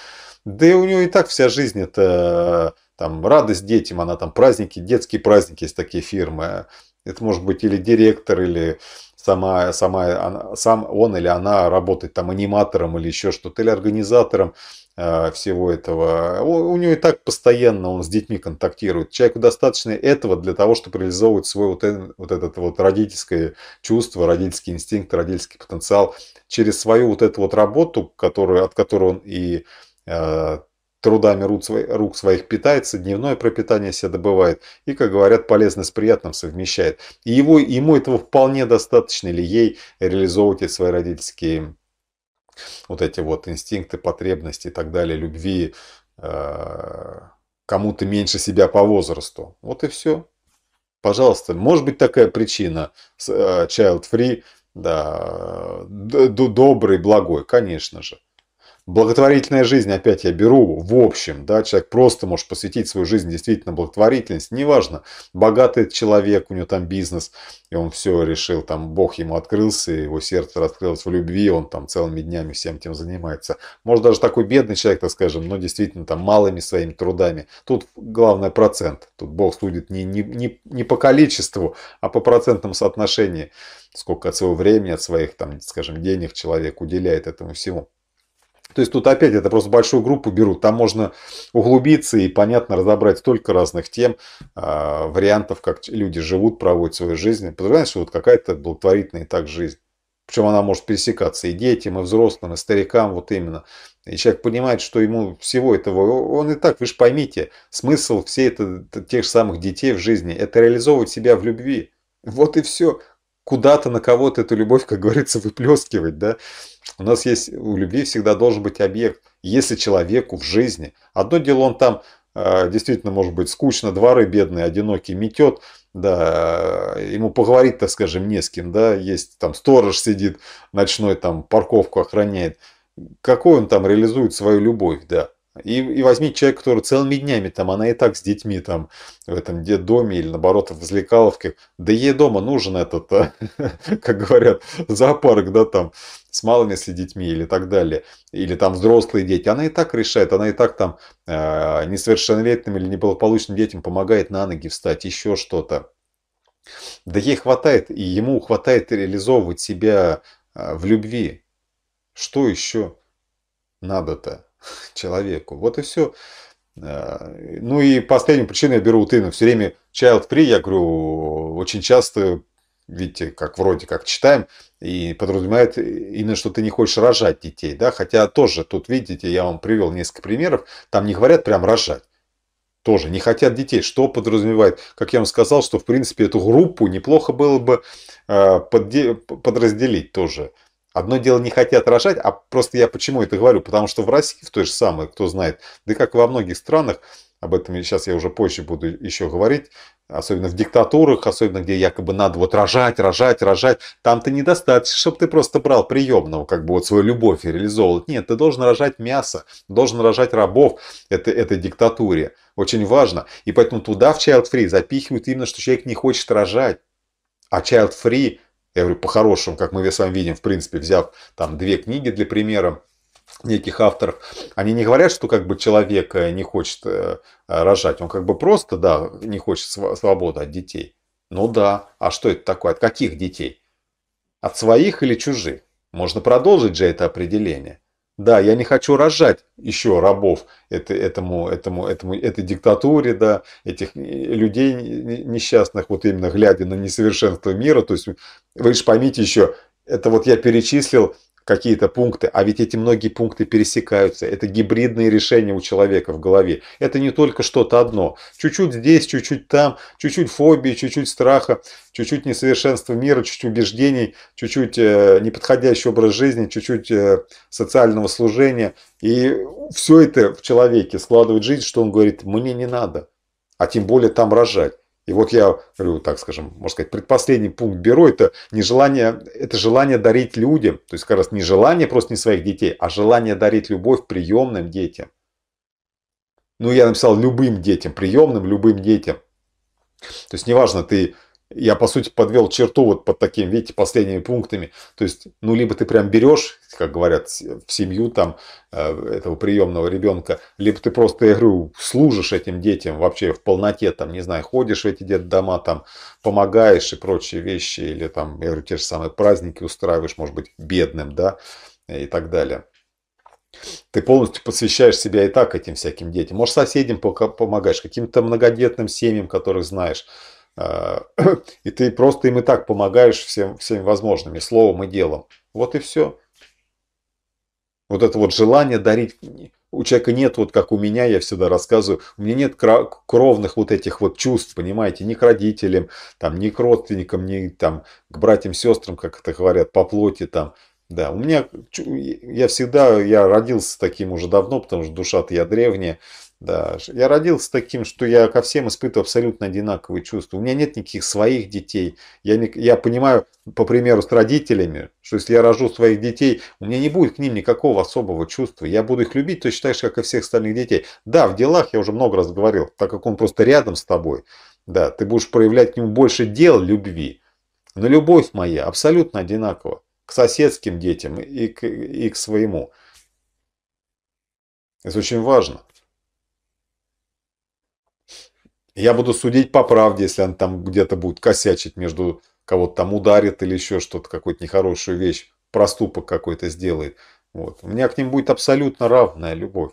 Да и у него и так вся жизнь это там радость детям, она там праздники, детские праздники есть такие фирмы. Это может быть или директор, или сама, сама, она, сам он или она работает там аниматором или еще что-то, или организатором э, всего этого. У, у него и так постоянно он с детьми контактирует. Человеку достаточно этого для того, чтобы реализовывать свой вот, этот, вот этот вот родительское чувство, родительский инстинкт, родительский потенциал через свою вот эту вот работу, которую, от которой он и Э, трудами рук, своих питается, дневное пропитание себя добывает и, как говорят, полезность с приятным совмещает. И его, ему этого вполне достаточно или ей реализовывать свои родительские вот эти вот инстинкты, потребности и так далее, любви, э, кому-то меньше себя по возрасту. Вот и все. Пожалуйста, может быть такая причина э, child free, да, добрый, благой, конечно же. Благотворительная жизнь, опять я беру, в общем, да, человек просто может посвятить свою жизнь действительно благотворительности, неважно, богатый человек, у него там бизнес, и он все решил, там, Бог ему открылся, его сердце раскрылось в любви, он там целыми днями всем тем занимается. Может, даже такой бедный человек, так скажем, но действительно там малыми своими трудами. Тут главное процент, тут Бог судит не, не, не, не по количеству, а по процентному соотношению, сколько от своего времени, от своих, там, скажем, денег человек уделяет этому всему. То есть тут опять это просто большую группу берут. Там можно углубиться и, понятно, разобрать столько разных тем, а, вариантов, как люди живут, проводят свою жизнь. Понимаешь, что вот какая-то благотворительная и так жизнь. Причем она может пересекаться и детям, и взрослым, и старикам, вот именно. И человек понимает, что ему всего этого, он и так, вы же поймите, смысл всей это, тех же самых детей в жизни, это реализовывать себя в любви. Вот и все. Куда-то на кого-то эту любовь, как говорится, [LAUGHS] выплескивать, да. У нас есть, у любви всегда должен быть объект. Если человеку в жизни, одно дело он там э, действительно может быть скучно, дворы бедные, одинокие, метет, да, ему поговорить, так скажем, не с кем, да, есть там сторож сидит ночной, там парковку охраняет. Какой он там реализует свою любовь, да. И, и возьми человека, который целыми днями там, она и так с детьми там в этом детдоме или наоборот в развлекаловке, да ей дома нужен этот, [LAUGHS] как говорят, зоопарк, да, там, с малыми, если детьми или так далее, или там взрослые дети, она и так решает, она и так там а, несовершеннолетним или неблагополучным детям помогает на ноги встать, еще что-то. Да ей хватает, и ему хватает реализовывать себя а, в любви. Что еще надо-то? человеку. Вот и все. Э, ну и последнюю причину я беру утыну. Все время child free, я говорю, очень часто, видите, как вроде как читаем, и подразумевает именно, что ты не хочешь рожать детей. Да? Хотя тоже тут, видите, я вам привел несколько примеров, там не говорят прям рожать тоже не хотят детей, что подразумевает, как я вам сказал, что в принципе эту группу неплохо было бы э, подразделить тоже. Одно дело не хотят рожать, а просто я почему это говорю? Потому что в России, в той же самой, кто знает, да и как во многих странах, об этом сейчас я уже позже буду еще говорить, особенно в диктатурах, особенно где якобы надо вот рожать, рожать, рожать, там-то недостаточно, чтобы ты просто брал приемного, как бы вот свою любовь и реализовывал. Нет, ты должен рожать мясо, должен рожать рабов это, этой диктатуре. Очень важно. И поэтому туда в Child Free запихивают именно, что человек не хочет рожать. А Child Free я говорю, по-хорошему, как мы с вами видим, в принципе, взяв там две книги для примера, неких авторов, они не говорят, что как бы человек э, не хочет э, э, рожать, он как бы просто, да, не хочет свободы от детей. Ну да, а что это такое? От каких детей? От своих или чужих? Можно продолжить же это определение. Да, я не хочу рожать еще рабов это, этому, этому, этому, этой диктатуре, да, этих э, людей несчастных, вот именно глядя на несовершенство мира. То есть вы же поймите еще, это вот я перечислил какие-то пункты, а ведь эти многие пункты пересекаются. Это гибридные решения у человека в голове. Это не только что-то одно. Чуть-чуть здесь, чуть-чуть там, чуть-чуть фобии, чуть-чуть страха, чуть-чуть несовершенства мира, чуть-чуть убеждений, чуть-чуть э, неподходящий образ жизни, чуть-чуть э, социального служения. И все это в человеке складывает жизнь, что он говорит, мне не надо, а тем более там рожать. И вот я говорю, так скажем, можно сказать, предпоследний пункт беру это нежелание, это желание дарить людям. То есть, как раз не желание просто не своих детей, а желание дарить любовь приемным детям. Ну, я написал любым детям, приемным любым детям. То есть, неважно, ты я, по сути, подвел черту вот под такими, видите, последними пунктами. То есть, ну, либо ты прям берешь, как говорят, в семью там э, этого приемного ребенка, либо ты просто, я говорю, служишь этим детям вообще в полноте, там, не знаю, ходишь в эти детдома, там, помогаешь и прочие вещи, или там, я говорю, те же самые праздники устраиваешь, может быть, бедным, да, и так далее. Ты полностью посвящаешь себя и так этим всяким детям. Может, соседям помогаешь, каким-то многодетным семьям, которых знаешь. Э, [CLEARS THROAT] и ты просто им и так помогаешь всем, всем возможными словом, и делом. Вот и все. Вот это вот желание дарить. У человека нет, вот как у меня, я всегда рассказываю, у меня нет кровных вот этих вот чувств, понимаете, ни к родителям, там, ни к родственникам, ни там, к братьям, сестрам, как это говорят, по плоти там. Да, у меня, я всегда, я родился таким уже давно, потому что душа-то я древняя. Да, я родился таким, что я ко всем испытываю абсолютно одинаковые чувства. У меня нет никаких своих детей. Я, не, я понимаю, по примеру, с родителями, что если я рожу своих детей, у меня не будет к ним никакого особого чувства. Я буду их любить точно так же, как и всех остальных детей. Да, в делах я уже много раз говорил, так как он просто рядом с тобой. Да, ты будешь проявлять к нему больше дел любви. Но любовь моя абсолютно одинакова к соседским детям и к, и к своему. Это очень важно. Я буду судить по правде, если он там где-то будет косячить между кого-то там ударит или еще что-то, какую-то нехорошую вещь, проступок какой-то сделает. Вот. У меня к ним будет абсолютно равная любовь.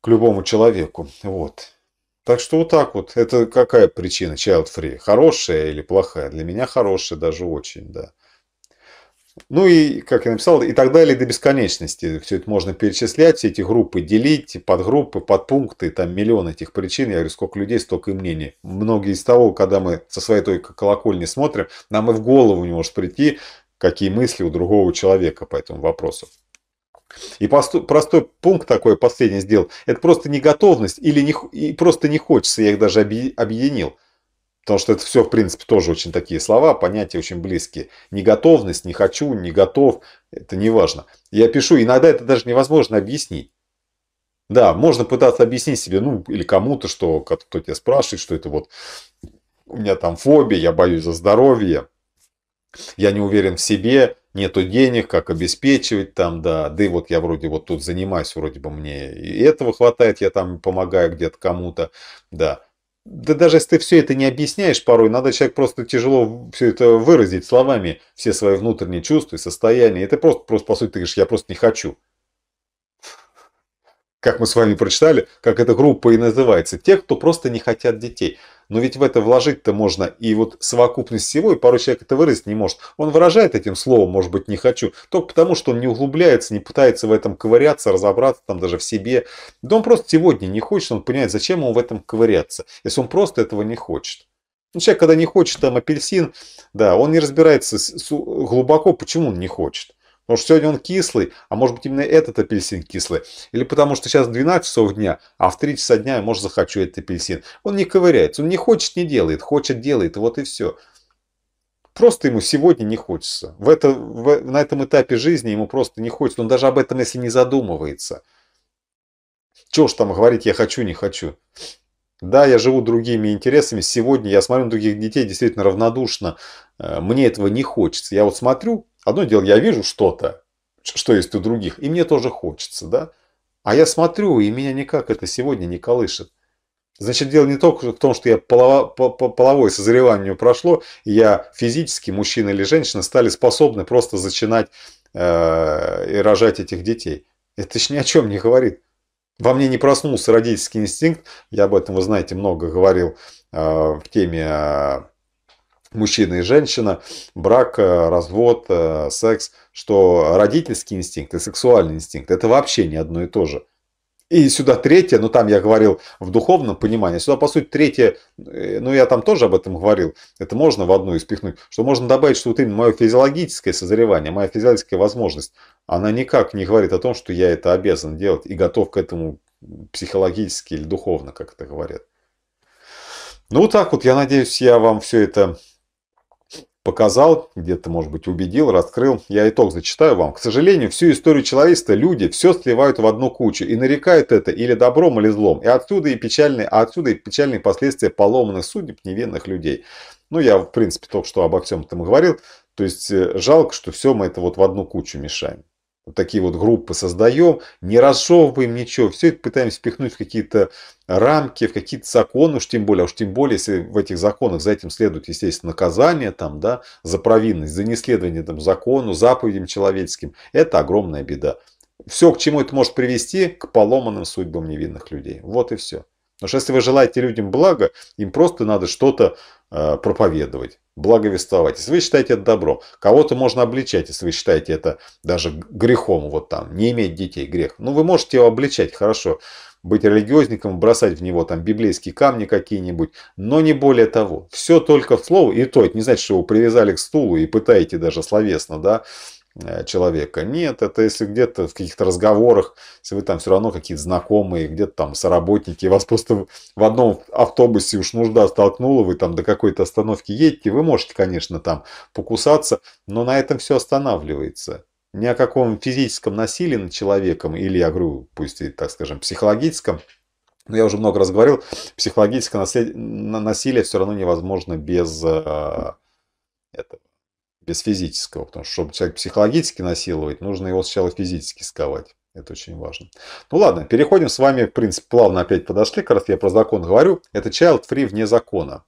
К любому человеку. Вот. Так что вот так вот. Это какая причина child free? Хорошая или плохая? Для меня хорошая даже очень, да. Ну и, как я написал, и так далее до бесконечности. Все это можно перечислять, все эти группы делить, подгруппы, подпункты, там миллион этих причин. Я говорю, сколько людей, столько и мнений. Многие из того, когда мы со своей той колокольни смотрим, нам и в голову не может прийти, какие мысли у другого человека по этому вопросу. И простой пункт такой, последний сделал, это просто неготовность или не, и просто не хочется, я их даже объединил. Потому что это все, в принципе, тоже очень такие слова, понятия очень близкие. Не готовность, не хочу, не готов, это не важно. Я пишу, иногда это даже невозможно объяснить. Да, можно пытаться объяснить себе, ну, или кому-то, что кто тебя спрашивает, что это вот у меня там фобия, я боюсь за здоровье, я не уверен в себе, нету денег, как обеспечивать там, да, да и вот я вроде вот тут занимаюсь, вроде бы мне и этого хватает, я там помогаю где-то кому-то, да да даже если ты все это не объясняешь порой, надо человек просто тяжело все это выразить словами, все свои внутренние чувства и состояния. И ты просто, просто по сути, ты говоришь, я просто не хочу. Как мы с вами прочитали, как эта группа и называется. Те, кто просто не хотят детей. Но ведь в это вложить-то можно и вот совокупность всего, и порой человек это выразить не может. Он выражает этим словом, может быть, не хочу, только потому, что он не углубляется, не пытается в этом ковыряться, разобраться там даже в себе. Да он просто сегодня не хочет, он понимает, зачем ему в этом ковыряться, если он просто этого не хочет. Ну, человек, когда не хочет там апельсин, да, он не разбирается глубоко, почему он не хочет. Потому что сегодня он кислый, а может быть именно этот апельсин кислый. Или потому что сейчас 12 часов дня, а в 3 часа дня я, может, захочу этот апельсин. Он не ковыряется, он не хочет, не делает, хочет, делает, вот и все. Просто ему сегодня не хочется. В это, в, на этом этапе жизни ему просто не хочется. Он даже об этом, если не задумывается. Чего ж там говорить, я хочу, не хочу. Да, я живу другими интересами. Сегодня я смотрю на других детей действительно равнодушно. Э, мне этого не хочется. Я вот смотрю, Одно дело, я вижу что-то, что есть у других, и мне тоже хочется, да? А я смотрю, и меня никак это сегодня не колышет. Значит, дело не только в том, что я полово, по, половое созревание прошло, я физически, мужчина или женщина, стали способны просто зачинать э, и рожать этих детей. Это ж ни о чем не говорит. Во мне не проснулся родительский инстинкт, я об этом, вы знаете, много говорил э, в теме... Э, мужчина и женщина, брак, э, развод, э, секс, что родительский инстинкт и сексуальный инстинкт – это вообще не одно и то же. И сюда третье, ну там я говорил в духовном понимании, сюда по сути третье, э, ну я там тоже об этом говорил, это можно в одну испихнуть, что можно добавить, что вот именно мое физиологическое созревание, моя физиологическая возможность, она никак не говорит о том, что я это обязан делать и готов к этому психологически или духовно, как это говорят. Ну вот так вот, я надеюсь, я вам все это показал, где-то, может быть, убедил, раскрыл. Я итог зачитаю вам. К сожалению, всю историю человечества люди все сливают в одну кучу и нарекают это или добром, или злом. И отсюда и печальные, а отсюда и печальные последствия поломанных судеб невинных людей. Ну, я, в принципе, только что обо всем этом говорил. То есть, э, жалко, что все мы это вот в одну кучу мешаем вот такие вот группы создаем, не разжевываем ничего, все это пытаемся впихнуть в какие-то рамки, в какие-то законы, уж тем более, а уж тем более, если в этих законах за этим следует, естественно, наказание там, да, за провинность, за неследование там, закону, заповедям человеческим, это огромная беда. Все, к чему это может привести, к поломанным судьбам невинных людей. Вот и все. Потому что если вы желаете людям блага, им просто надо что-то э, проповедовать благовествовать. Если вы считаете это добро, кого-то можно обличать, если вы считаете это даже грехом, вот там, не иметь детей, грех. Ну, вы можете его обличать, хорошо, быть религиозником, бросать в него там библейские камни какие-нибудь, но не более того. Все только в слово, и то, это не значит, что его привязали к стулу и пытаете даже словесно, да, Э, человека. Нет, это если где-то в каких-то разговорах, если вы там все равно какие-то знакомые, где-то там соработники, вас просто в одном автобусе уж нужда столкнула, вы там до какой-то остановки едете, вы можете, конечно, там покусаться, но на этом все останавливается. Ни о каком физическом насилии над человеком или, я говорю, пусть и, так скажем, психологическом, но я уже много раз говорил, психологическое насилие, все равно невозможно без э, этого без физического, потому что, чтобы человек психологически насиловать, нужно его сначала физически сковать. Это очень важно. Ну ладно, переходим с вами, в принципе, плавно опять подошли, как раз я про закон говорю. Это child free вне закона.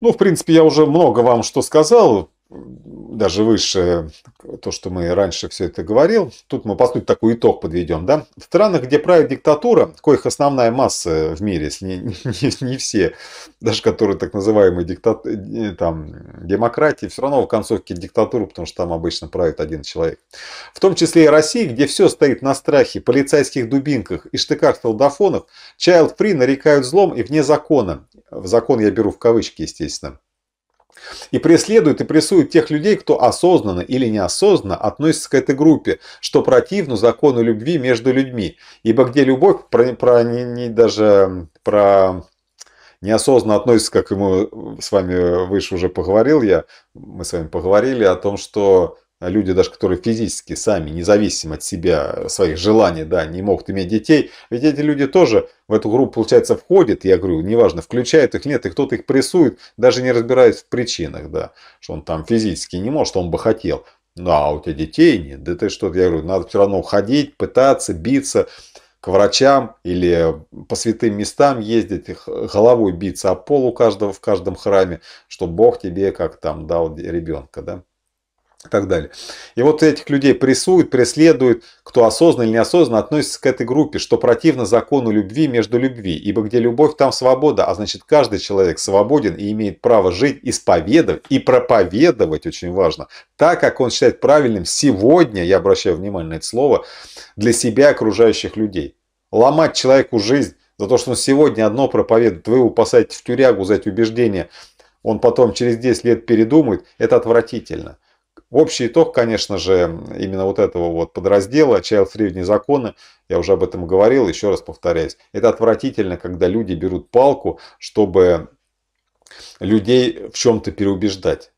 Ну, в принципе, я уже много вам что сказал даже выше то, что мы раньше все это говорил. Тут мы, по сути, такой итог подведем. Да? В странах, где правит диктатура, коих основная масса в мире, если не, [LAUGHS] не, не все, даже которые так называемые диктат... Э, там, демократии, все равно в концовке диктатуры, потому что там обычно правит один человек. В том числе и России, где все стоит на страхе, полицейских дубинках и штыках-толдофонов, child-free нарекают злом и вне закона. В закон я беру в кавычки, естественно. И преследуют и прессуют тех людей, кто осознанно или неосознанно относится к этой группе, что противно закону любви между людьми. Ибо где любовь, про, про не, не даже про неосознанно относится, как ему с вами выше уже поговорил я, мы с вами поговорили о том, что а люди даже, которые физически сами, независимо от себя, своих желаний, да, не могут иметь детей, ведь эти люди тоже в эту группу, получается, входят, я говорю, неважно, включают их, нет, и кто-то их прессует, даже не разбираясь в причинах, да, что он там физически не может, что он бы хотел, ну, а у тебя детей нет, да ты что, я говорю, надо все равно уходить пытаться, биться, к врачам или по святым местам ездить, головой биться о пол у каждого в каждом храме, что Бог тебе как там дал ребенка, да и так далее. И вот этих людей прессуют, преследуют, кто осознанно или неосознанно относится к этой группе, что противно закону любви между любви, ибо где любовь, там свобода, а значит каждый человек свободен и имеет право жить, исповедовать и проповедовать, очень важно, так, как он считает правильным сегодня, я обращаю внимание на это слово, для себя и окружающих людей. Ломать человеку жизнь за то, что он сегодня одно проповедует, вы его посадите в тюрягу за эти убеждения, он потом через 10 лет передумает, это отвратительно. Общий итог, конечно же, именно вот этого вот подраздела Child Free вне закона, я уже об этом говорил, еще раз повторяюсь, это отвратительно, когда люди берут палку, чтобы людей в чем-то переубеждать.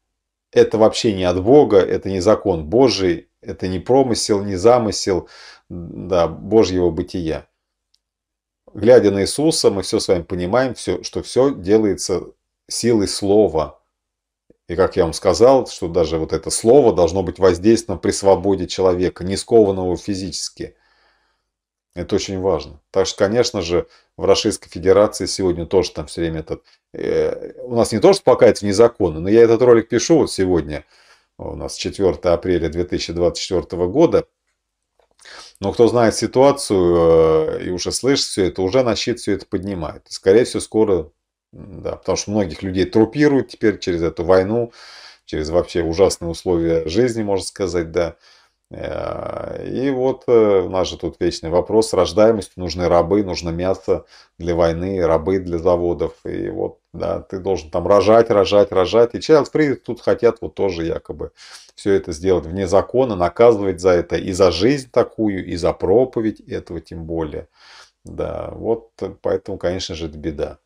Это вообще не от Бога, это не закон Божий, это не промысел, не замысел да, Божьего бытия. Глядя на Иисуса, мы все с вами понимаем, все, что все делается силой Слова – и как я вам сказал, что даже вот это слово должно быть воздействовано при свободе человека, не скованного физически. Это очень важно. Так что, конечно же, в Российской Федерации сегодня тоже там все время этот... Э, у нас не то, что пока это незаконно, но я этот ролик пишу вот сегодня, у нас 4 апреля 2024 года. Но кто знает ситуацию э, и уже слышит все это, уже на щит все это поднимает. скорее всего, скоро да, потому что многих людей трупируют теперь через эту войну, через вообще ужасные условия жизни, можно сказать, да. Э, и вот э, у нас же тут вечный вопрос рождаемость, Нужны рабы, нужно мясо для войны, рабы для заводов. И вот, да, ты должен там рожать, рожать, рожать. И сейчас Free тут хотят вот тоже якобы все это сделать вне закона, наказывать за это и за жизнь такую, и за проповедь этого тем более. Да, вот э, поэтому, конечно же, это беда.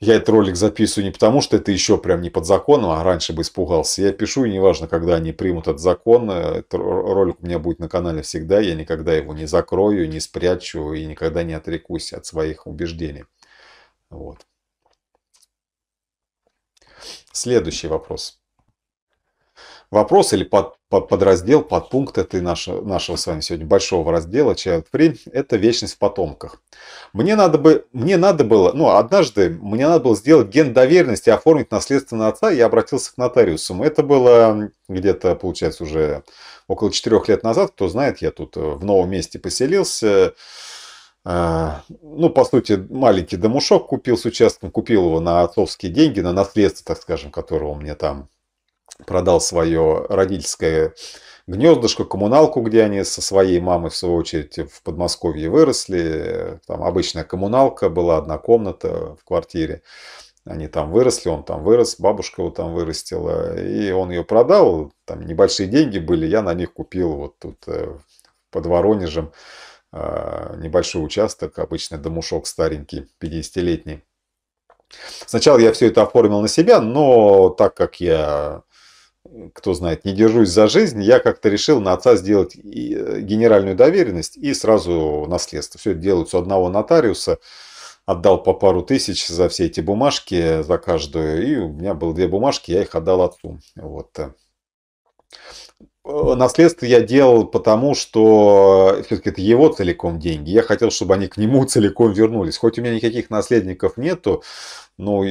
Я этот ролик записываю не потому, что это еще прям не под законом, а раньше бы испугался. Я пишу, и неважно, когда они примут этот закон, э, этот ролик у меня будет на канале всегда, я никогда его не закрою, не спрячу и никогда не отрекусь от своих убеждений. Вот. Следующий вопрос вопрос или под, под, подраздел, подпункт этой нашего, нашего с вами сегодня большого раздела «Child при это вечность в потомках. Мне надо, бы, мне надо было, ну, однажды мне надо было сделать ген доверенности, оформить наследство на отца, я обратился к нотариусу. Это было где-то, получается, уже около четырех лет назад. Кто знает, я тут э, в новом месте поселился а, ну, по сути, маленький домушок купил с участком, купил его на отцовские деньги, на наследство, так скажем, которого мне там продал свое родительское гнездышко, коммуналку, где они со своей мамой, в свою очередь, в Подмосковье выросли. Там обычная коммуналка была, одна комната в квартире. Они там выросли, он там вырос, бабушка его там вырастила. И он ее продал, там небольшие деньги были, я на них купил вот тут э, под Воронежем э, небольшой участок, обычный домушок старенький, 50-летний. Сначала я все это оформил на себя, но так как я кто знает, не держусь за жизнь, я как-то решил на отца сделать э, генеральную доверенность и сразу наследство. Все это делается у одного нотариуса. Отдал по пару тысяч за все эти бумажки, за каждую. И у меня было две бумажки, я их отдал отцу. Вот. Э. Э, наследство я делал потому, что э, все-таки это его целиком деньги. Я хотел, чтобы они к нему [LAUGHS] целиком вернулись. Хоть у меня никаких наследников нету, ну, э,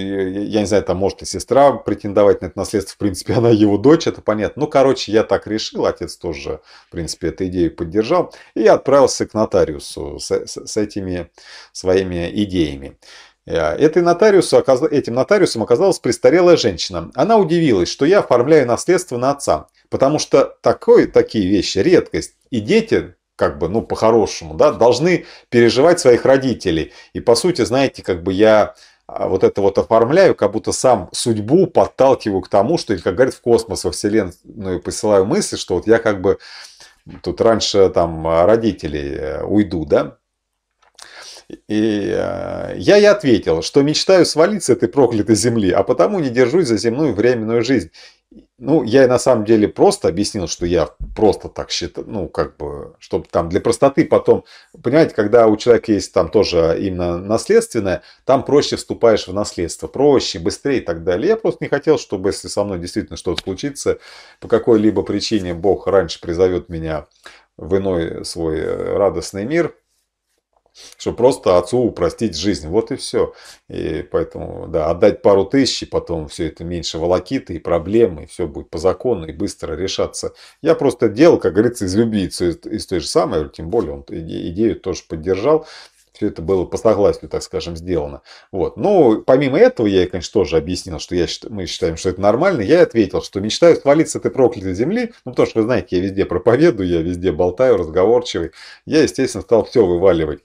я не знаю, там может и сестра претендовать на это наследство, в принципе, [LAUGHS] она его дочь, это понятно. Ну, короче, я так решил, отец тоже, в принципе, эту идею поддержал, и я отправился к нотариусу с, с, с этими своими идеями. Э, этой нотариусу, этим нотариусом оказалась престарелая женщина. Она удивилась, что я оформляю наследство на отца, потому что такой, такие вещи – редкость. И дети, как бы, ну, по-хорошему, да, должны переживать своих родителей. И, по сути, знаете, как бы я а, вот это вот оформляю, как будто сам судьбу подталкиваю к тому, что, как говорят, в космос, во Вселенную посылаю мысль, что вот я как бы тут раньше там родителей э, уйду, да, и э, я ей ответил, что мечтаю свалить с этой проклятой земли, а потому не держусь за земную временную жизнь. Ну, я на самом деле просто объяснил, что я просто так считаю, ну, как бы, чтобы там для простоты потом, понимаете, когда у человека есть там тоже именно наследственное, там проще вступаешь в наследство, проще, быстрее и так далее. Я просто не хотел, чтобы если со мной действительно что-то случится, по какой-либо причине Бог раньше призовет меня в иной свой э, радостный мир, чтобы просто отцу упростить жизнь. Вот и все. И поэтому, да, отдать пару тысяч, и потом все это меньше волокиты и проблемы, и все будет по закону и быстро решаться. Я просто делал, как говорится, из любви, из, из той же самой, тем более он идею тоже поддержал. Все это было по согласию, так скажем, сделано. Вот. Но ну, помимо этого, я, конечно, тоже объяснил, что я, мы считаем, что это нормально. Я ответил, что мечтаю свалиться с этой проклятой земли. Ну, потому что, вы знаете, я везде проповедую, я везде болтаю, разговорчивый. Я, естественно, стал все вываливать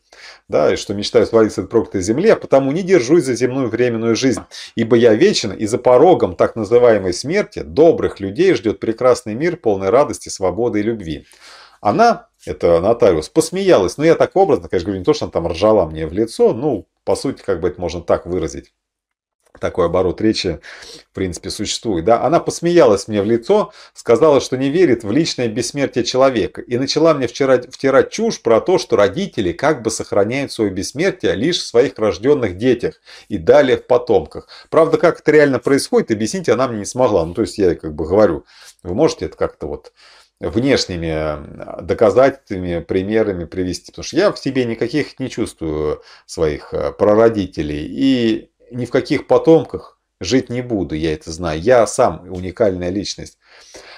да, и что мечтаю свалиться от проклятой земли, потому не держусь за земную временную жизнь, ибо я вечен, и за порогом так называемой смерти добрых людей ждет прекрасный мир, полный радости, свободы и любви. Она, это нотариус, посмеялась, но ну, я так образно, конечно, говорю, не то, что она там ржала мне в лицо, ну, по сути, как бы это можно так выразить такой оборот речи, в принципе, существует. Да? Она посмеялась мне в лицо, сказала, что не верит в личное бессмертие человека. И начала мне вчера втирать чушь про то, что родители как бы сохраняют свое бессмертие лишь в своих рожденных детях и далее в потомках. Правда, как это реально происходит, объяснить она мне не смогла. Ну, то есть я как бы говорю, вы можете это как-то вот внешними э, доказательными примерами привести. Потому что я в себе никаких не чувствую своих э, прародителей. И ни в каких потомках жить не буду, я это знаю. Я сам уникальная личность.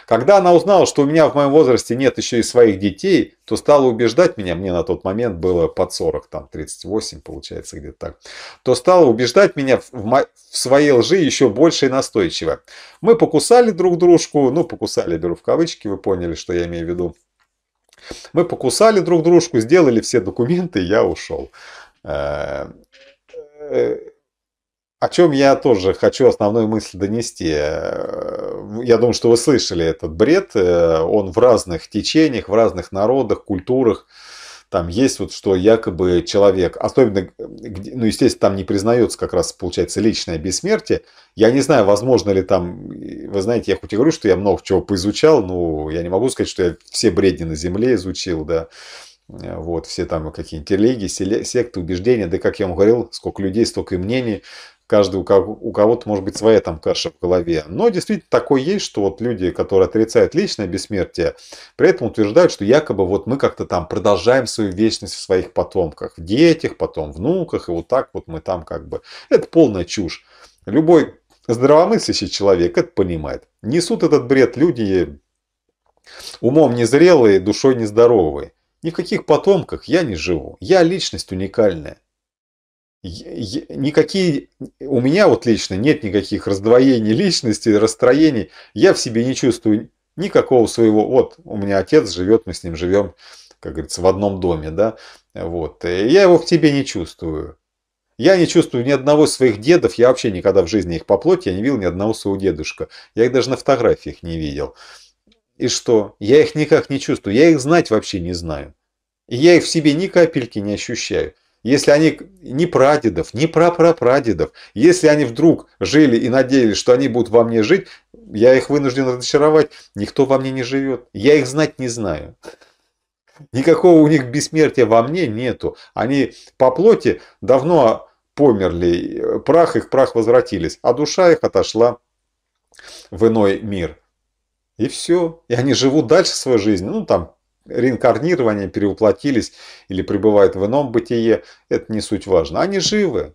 Когда она узнала, что у меня в моем возрасте нет еще и своих детей, то стала убеждать меня, мне на тот момент было под 40, там 38 получается где-то так, то стала убеждать меня в, в своей лжи еще больше и настойчиво. Мы покусали друг дружку, ну покусали, беру в кавычки, вы поняли, что я имею в виду. Мы покусали друг дружку, сделали все документы, я ушел э, э, о чем я тоже хочу основную мысль донести. Э, я думаю, что вы слышали этот бред. Э, он в разных течениях, в разных народах, культурах. Там есть вот что якобы человек, особенно, э, ну, естественно, там не признается как раз, получается, личное бессмертие. Я не знаю, возможно ли там, вы знаете, я хоть и говорю, что я много чего поизучал, но я не могу сказать, что я все бредни на земле изучил, да вот, все там какие-нибудь религии, секты, убеждения, да, как я вам говорил, сколько людей, столько и мнений, каждый у кого-то может быть своя там каша в голове. Но действительно такое есть, что вот люди, которые отрицают личное бессмертие, при этом утверждают, что якобы вот мы как-то там продолжаем свою вечность в своих потомках, в детях, потом внуках, и вот так вот мы там как бы... Это полная чушь. Любой здравомыслящий человек это понимает. Несут этот бред люди умом незрелые, душой нездоровые. Ни в каких потомках я не живу. Я личность уникальная никакие, у меня вот лично нет никаких раздвоений личности, расстроений. Я в себе не чувствую никакого своего, вот у меня отец живет, мы с ним живем, как говорится, в одном доме, да, вот, э, я его к тебе не чувствую. Я не чувствую ни одного своих дедов, я вообще никогда в жизни их по плоти, я не видел ни одного своего дедушка. Я их даже на фотографиях не видел. И что? Я их никак не чувствую, я их знать вообще не знаю. И я их в себе ни капельки не ощущаю если они ни прадедов, ни прапрапрадедов, если они вдруг жили и надеялись, что они будут во мне жить, я их вынужден разочаровать. Никто во мне не живет. Я их знать не знаю. Никакого у них бессмертия во мне нету. Они по плоти давно померли, прах их, прах возвратились, а душа их отошла в иной мир. И все. И они живут дальше своей жизнь, ну там реинкарнирования, перевоплотились или пребывают в ином бытие, это не суть важно. Они живы.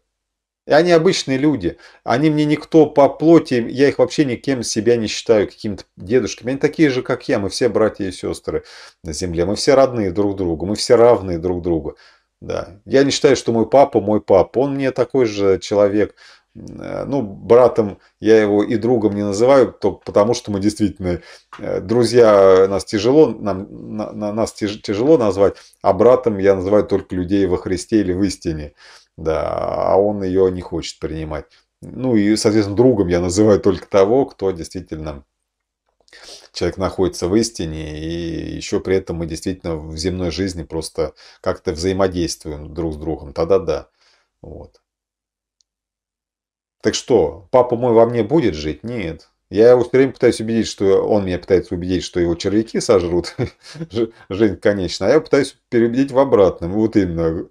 И они обычные люди. Они мне никто по плоти, я их вообще никем себя не считаю, каким-то дедушками. Они такие же, как я. Мы все братья и сестры на земле. Мы все родные друг другу. Мы все равные друг другу. Да. Я не считаю, что мой папа мой папа. Он мне такой же человек, Э, ну, братом я его и другом не называю, то потому что мы действительно э, друзья нас тяжело, нам, на, на, нас тяжело назвать, а братом я называю только людей во Христе или в истине. Да, а он ее не хочет принимать. Ну и, соответственно, другом я называю только того, кто действительно человек находится в истине, и еще при этом мы действительно в земной жизни просто как-то взаимодействуем друг с другом. Тогда да. Вот. Так что, папа мой во мне будет жить? Нет. Я его все время пытаюсь убедить, что он меня пытается убедить, что его червяки сожрут [LAUGHS] жизнь конечно, а я пытаюсь переубедить в обратном, вот именно.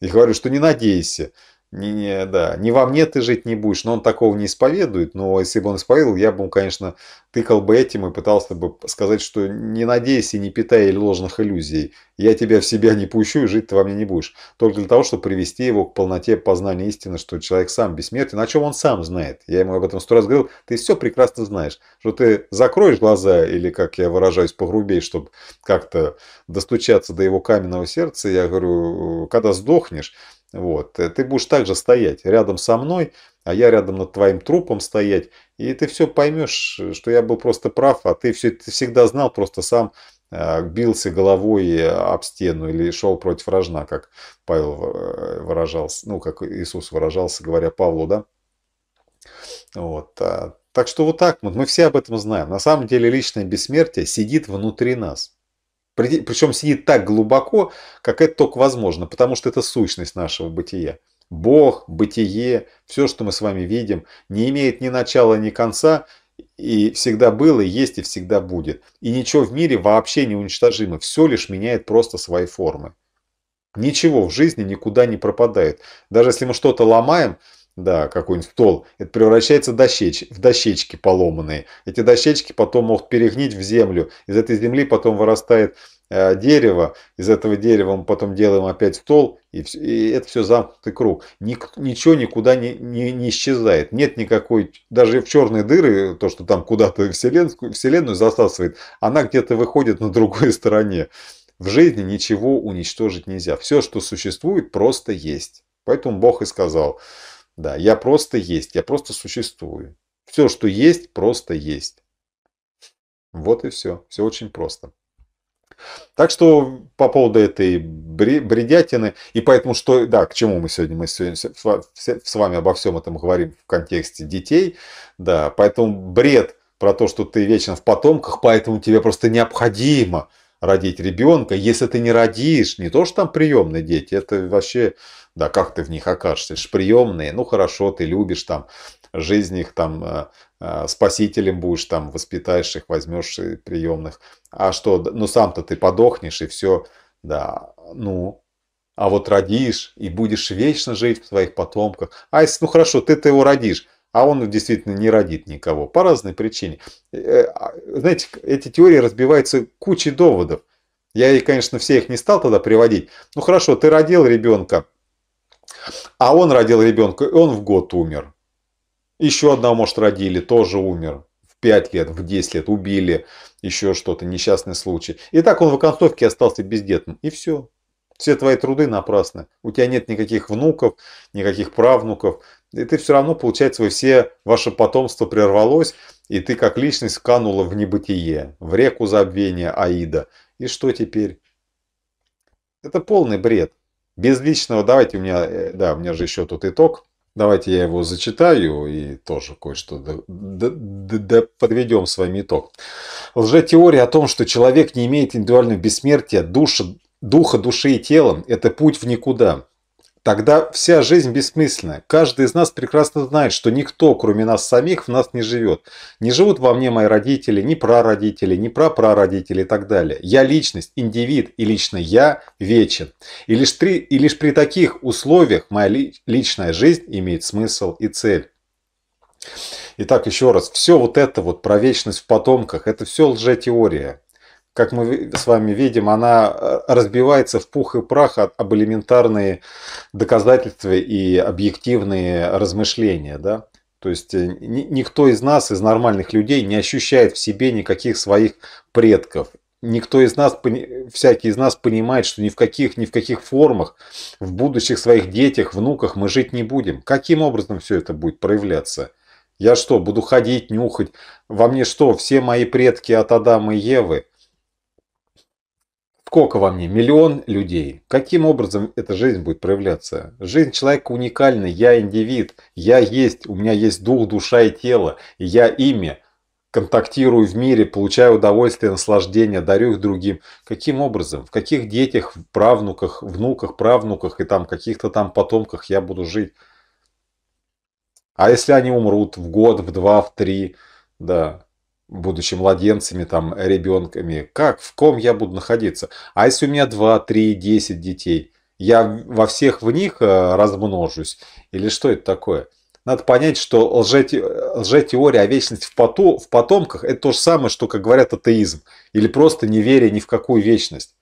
И говорю, что не надейся, не, не, да, не во мне ты жить не будешь, но он такого не исповедует, но если бы он исповедовал, я бы, конечно, тыкал бы этим и пытался бы сказать, что не надейся и не питай ложных иллюзий, я тебя в себя не пущу и жить ты во мне не будешь, только для того, чтобы привести его к полноте познания истины, что человек сам бессмертен, а о чем он сам знает, я ему об этом сто раз говорил, ты все прекрасно знаешь, что ты закроешь глаза или, как я выражаюсь погрубей, чтобы как-то достучаться до его каменного сердца, я говорю, когда сдохнешь, вот. Э, ты будешь также стоять рядом со мной, а я рядом над твоим трупом стоять, и ты все поймешь, что я был просто прав, а ты все ты всегда знал, просто сам э, бился головой э, об стену или шел против рожна, как Павел выражался, ну, как Иисус выражался, говоря Павлу, да? Вот. А, так что вот так мы, мы все об этом знаем. На самом деле личное бессмертие сидит внутри нас. Причем сидит так глубоко, как это только возможно, потому что это сущность нашего бытия. Бог, бытие, все, что мы с вами видим, не имеет ни начала, ни конца, и всегда было, и есть, и всегда будет. И ничего в мире вообще не уничтожимо, все лишь меняет просто свои формы. Ничего в жизни никуда не пропадает. Даже если мы что-то ломаем, да, какой-нибудь стол. Это превращается в, дощеч, в дощечки поломанные. Эти дощечки потом могут перегнить в землю. Из этой земли потом вырастает э, дерево. Из этого дерева мы потом делаем опять стол. И, и это все замкнутый круг. Ник, ничего никуда не, не, не исчезает. Нет никакой... Даже в черные дыры, то, что там куда-то вселенную, вселенную засасывает, она где-то выходит на другой стороне. В жизни ничего уничтожить нельзя. Все, что существует, просто есть. Поэтому Бог и сказал – да, я просто есть, я просто существую. Все, что есть, просто есть. Вот и все. Все очень просто. Так что по поводу этой бредятины, и поэтому что, да, к чему мы сегодня, мы сегодня с вами обо всем этом говорим в контексте детей, да, поэтому бред про то, что ты вечно в потомках, поэтому тебе просто необходимо родить ребенка, если ты не родишь, не то, что там приемные дети, это вообще да, как ты в них окажешься, это же приемные, ну хорошо, ты любишь там, жизнь их там, э, э, спасителем будешь там, воспитаешь их, возьмешь приемных, а что, ну сам-то ты подохнешь и все, да, ну, а вот родишь и будешь вечно жить в своих потомках, а если, ну хорошо, ты-то его родишь, а он действительно не родит никого по разной причине. Э, а, знаете, эти теории разбиваются кучей доводов. Я, конечно, все их не стал тогда приводить. Ну хорошо, ты родил ребенка, а он родил ребенка, и он в год умер. Еще одного, может, родили, тоже умер. В 5 лет, в 10 лет убили, еще что-то, несчастный случай. И так он в оконцовке остался бездетным. И все. Все твои труды напрасны. У тебя нет никаких внуков, никаких правнуков. И ты все равно, получается, все ваше потомство прервалось, и ты как личность канула в небытие, в реку забвения Аида. И что теперь? Это полный бред. Без личного, давайте у меня, э, да, у меня же еще тут итог. Давайте я его зачитаю и тоже кое-что подведем с вами итог. Лжетеория о том, что человек не имеет индивидуального бессмертия, душа, духа, души и тела – это путь в никуда. Тогда вся жизнь бессмысленна. Каждый из нас прекрасно знает, что никто, кроме нас самих, в нас не живет. Не живут во мне мои родители, ни прародители, ни прапрародители и так далее. Я личность, индивид, и лично я вечен. И лишь, три, и лишь при таких условиях моя личная жизнь имеет смысл и цель. Итак, еще раз, все вот это вот про вечность в потомках, это все лжетеория как мы с вами видим, она э, разбивается в пух и прах об элементарные доказательства и объективные размышления. Да? То есть э, никто из нас, из нормальных людей, не ощущает в себе никаких своих предков. Никто из нас, всякий из нас понимает, что ни в каких, ни в каких формах в будущих своих детях, внуках мы жить не будем. Каким образом все это будет проявляться? Я что, буду ходить, нюхать? Во мне что, все мои предки от Адама и Евы? Сколько во мне? Миллион людей. Каким образом эта жизнь будет проявляться? Жизнь человека уникальна. Я индивид. Я есть. У меня есть дух, душа и тело. И я ими контактирую в мире, получаю удовольствие, наслаждение, дарю их другим. Каким образом? В каких детях, правнуках, внуках, правнуках и там каких-то там потомках я буду жить? А если они умрут в год, в два, в три? Да будучи младенцами, там, ребенками, как, в ком я буду находиться. А если у меня 2, 3, 10 детей, я во всех в них э, размножусь? Или что это такое? Надо понять, что лжете, э, лжетеория о вечности в, поту, в потомках – это то же самое, что, как говорят, атеизм. Или просто неверие ни в какую вечность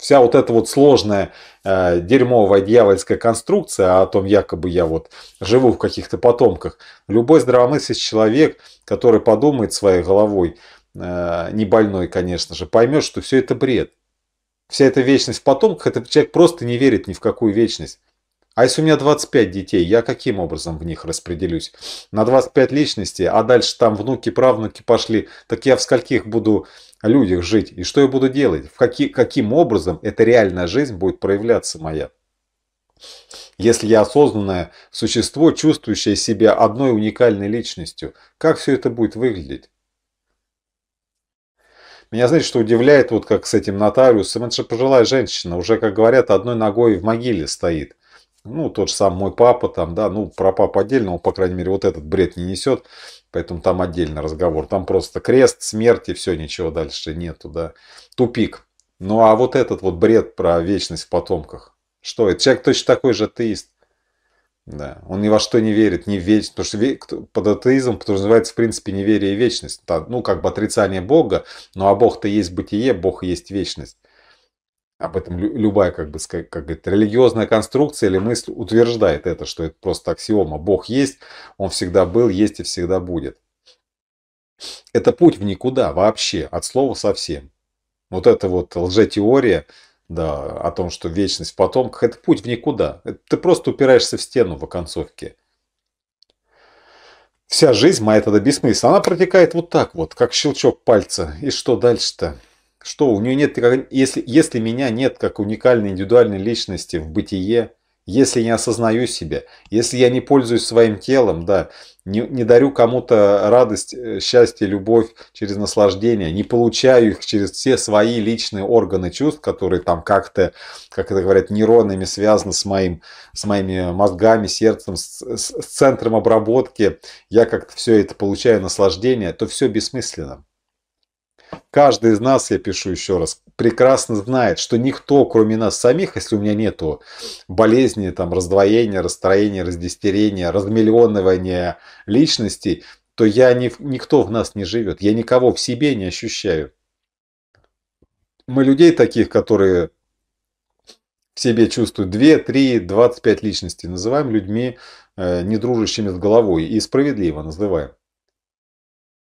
вся вот эта вот сложная э, дерьмовая дьявольская конструкция о том, якобы я вот живу в каких-то потомках. Любой здравомыслящий человек, который подумает своей головой, э, не больной, конечно же, поймет, что все это бред. Вся эта вечность в потомках, этот человек просто не верит ни в какую вечность. А если у меня 25 детей, я каким образом в них распределюсь? На 25 личностей, а дальше там внуки, правнуки пошли, так я в скольких буду людях жить? И что я буду делать? В какие, каким образом эта реальная жизнь будет проявляться моя? Если я осознанное существо, чувствующее себя одной уникальной личностью, как все это будет выглядеть? Меня, знаете, что удивляет, вот как с этим нотариусом, это же пожилая женщина, уже, как говорят, одной ногой в могиле стоит. Ну, тот же сам мой папа там, да, ну, про папу отдельно, он, по крайней мере, вот этот бред не несет, поэтому там отдельный разговор. Там просто крест, смерть и все, ничего дальше нету, да. Тупик. Ну, а вот этот вот бред про вечность в потомках, что это? Человек точно такой же атеист. Да. Он ни во что не верит, не в вечность. Потому что под атеизм подразумевается, в принципе, неверие и вечность. Ну, как бы отрицание Бога, но ну, а Бог-то есть бытие, Бог есть вечность об этом любая, как бы, как, как религиозная конструкция или мысль утверждает это, что это просто аксиома. Бог есть, Он всегда был, есть и всегда будет. Это путь в никуда вообще, от слова совсем. Вот эта вот лжетеория да, о том, что вечность в потомках, это путь в никуда. ты просто упираешься в стену в оконцовке. Вся жизнь моя тогда бессмысленна. Она протекает вот так вот, как щелчок пальца. И что дальше-то? Что, у нее нет, если, если меня нет как уникальной индивидуальной личности в бытие, если не осознаю себя, если я не пользуюсь своим телом, да, не, не дарю кому-то радость, э, счастье, любовь через наслаждение, не получаю их через все свои личные органы чувств, которые там как-то, как это говорят, нейронами связаны с, моим, с моими мозгами, сердцем, с, с, с центром обработки, я как-то все это получаю наслаждение, то все бессмысленно. Каждый из нас, я пишу еще раз, прекрасно знает, что никто, кроме нас самих, если у меня нету болезни, там, раздвоения, расстроения, раздестерения, размиллионывания личностей, то я не, никто в нас не живет, я никого в себе не ощущаю. Мы людей таких, которые в себе чувствуют 2, 3, 25 личностей, называем людьми, э, недружащими с головой, и справедливо называем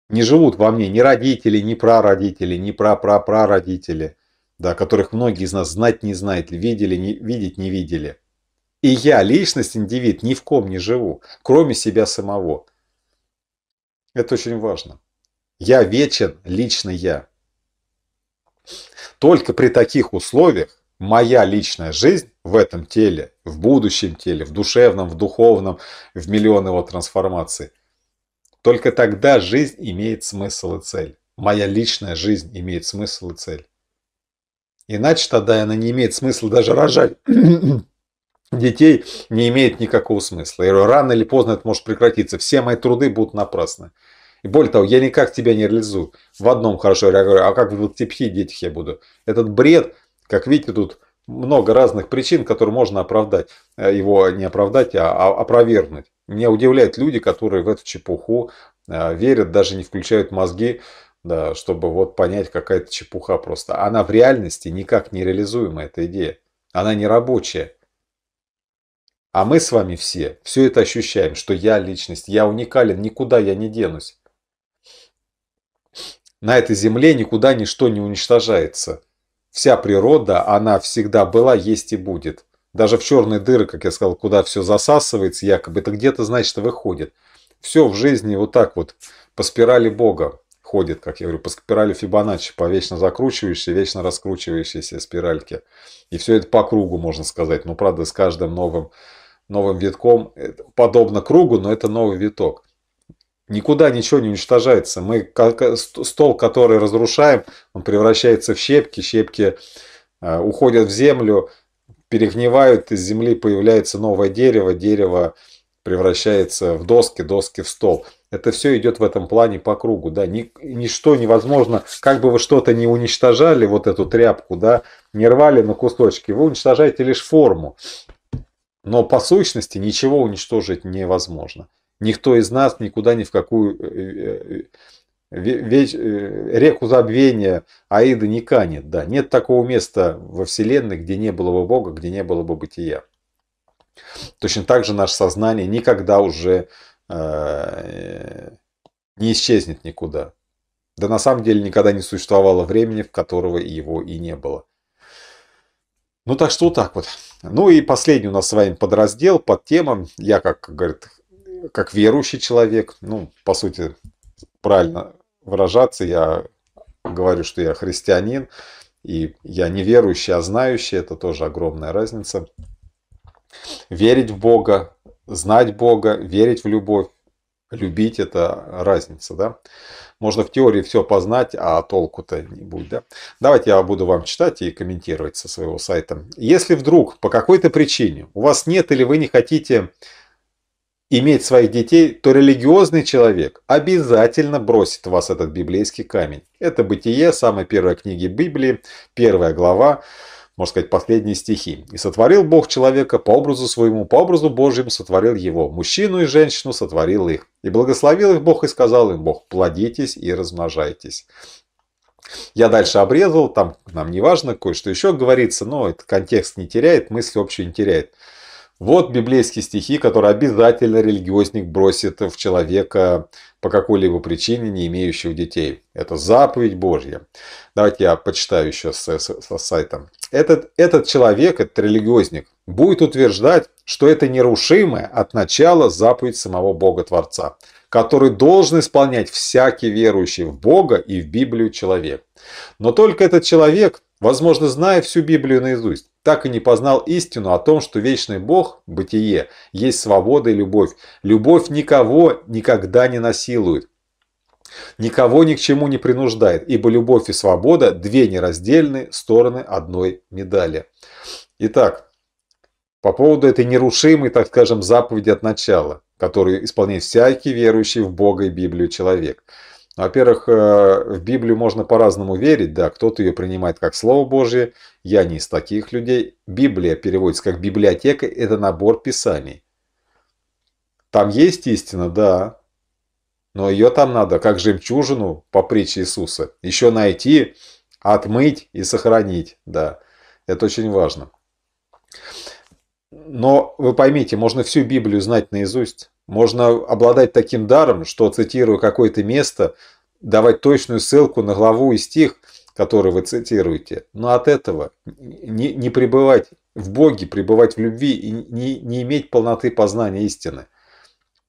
не живут во мне ни родители, ни прародители, ни прапрапрародители, да, которых многие из нас знать не знают, видели, не, видеть не видели. И я, личность, индивид, ни в ком не живу, кроме себя самого. Это очень важно. Я вечен, лично я. Только при таких условиях моя личная жизнь в этом теле, в будущем теле, в душевном, в духовном, в миллионы его трансформаций, только тогда жизнь имеет смысл и цель. Моя личная жизнь имеет смысл и цель. Иначе тогда она не имеет смысла даже рожать. [CLEARS THROAT] Детей не имеет никакого смысла. И рано или поздно это может прекратиться. Все мои труды будут напрасны. И более того, я никак тебя не реализую. В одном хорошо, я говорю, а как в 25 детях я буду? Этот бред, как видите, тут много разных причин, которые можно оправдать. Э, его не оправдать, а, а опровергнуть. Меня удивляют люди, которые в эту чепуху э, верят, даже не включают мозги, да, чтобы вот понять какая это чепуха просто. Она в реальности никак не реализуема, эта идея. Она не рабочая. А мы с вами все все это ощущаем, что я личность, я уникален, никуда я не денусь. На этой земле никуда ничто не уничтожается. Вся природа, она всегда была, есть и будет. Даже в черные дыры, как я сказал, куда все засасывается якобы, это где-то, значит, выходит. Все в жизни вот так вот по спирали Бога ходит, как я говорю, по спирали Фибоначчи, по вечно закручивающейся, вечно раскручивающейся спиральке. И все это по кругу, можно сказать. Но, ну, правда, с каждым новым, новым витком, э, подобно кругу, но это новый виток. Никуда ничего не уничтожается. Мы как, стол, который разрушаем, он превращается в щепки, щепки э, уходят в землю, перегнивают, из земли появляется новое дерево, дерево превращается в доски, доски в стол. Это все идет в этом плане по кругу, да, ничто невозможно, как бы вы что-то не уничтожали, вот эту тряпку, да, не рвали на кусочки, вы уничтожаете лишь форму, но по сущности ничего уничтожить невозможно. Никто из нас никуда ни в какую э, э, э, весь, э, реку забвения Аида не канет. Да. Нет такого места во Вселенной, где не было бы Бога, где не было бы бытия. Точно так же наше сознание никогда уже э, не исчезнет никуда. Да на самом деле никогда не существовало времени, в которого его и не было. Ну так что вот так вот. Ну и последний у нас с вами подраздел под темам. Я, как говорит, как верующий человек, ну, по сути, правильно выражаться, я говорю, что я христианин, и я неверующий, а знающий, это тоже огромная разница. Верить в Бога, знать Бога, верить в любовь, любить – это разница, да? Можно в теории все познать, а толку-то не будет, да? Давайте я буду вам читать и комментировать со своего сайта. Если вдруг по какой-то причине у вас нет или вы не хотите иметь своих детей, то религиозный человек обязательно бросит вас этот библейский камень. Это «Бытие», самой первой книги Библии, первая глава, можно сказать, последние стихи. «И сотворил Бог человека по образу своему, по образу Божьему сотворил его, мужчину и женщину сотворил их. И благословил их Бог и сказал им Бог, плодитесь и размножайтесь». Я дальше обрезал, там нам не важно, кое-что еще говорится, но этот контекст не теряет, мысль общую не теряет. Вот библейские стихи, которые обязательно религиозник бросит в человека по какой-либо причине, не имеющего детей. Это заповедь Божья. Давайте я почитаю еще со, со сайта. Этот, этот человек, этот религиозник, будет утверждать, что это нерушимое от начала заповедь самого Бога Творца, который должен исполнять всякий верующий в Бога и в Библию человек. Но только этот человек – возможно, зная всю Библию наизусть, так и не познал истину о том, что вечный Бог, бытие, есть свобода и любовь. Любовь никого никогда не насилует, никого ни к чему не принуждает, ибо любовь и свобода – две нераздельные стороны одной медали. Итак, по поводу этой нерушимой, так скажем, заповеди от начала, которую исполняет всякий верующий в Бога и Библию человек – во-первых, э, в Библию можно по-разному верить, да, кто-то ее принимает как Слово Божье, я не из таких людей. Библия переводится как библиотека, это набор писаний. Там есть истина, да, но ее там надо, как жемчужину по притче Иисуса, еще найти, отмыть и сохранить, да. Это очень важно. Но вы поймите, можно всю Библию знать наизусть, можно обладать таким даром, что, цитируя какое-то место, давать точную ссылку на главу и стих, который вы цитируете. Но от этого не, не пребывать в Боге, пребывать в любви и не, не иметь полноты познания истины.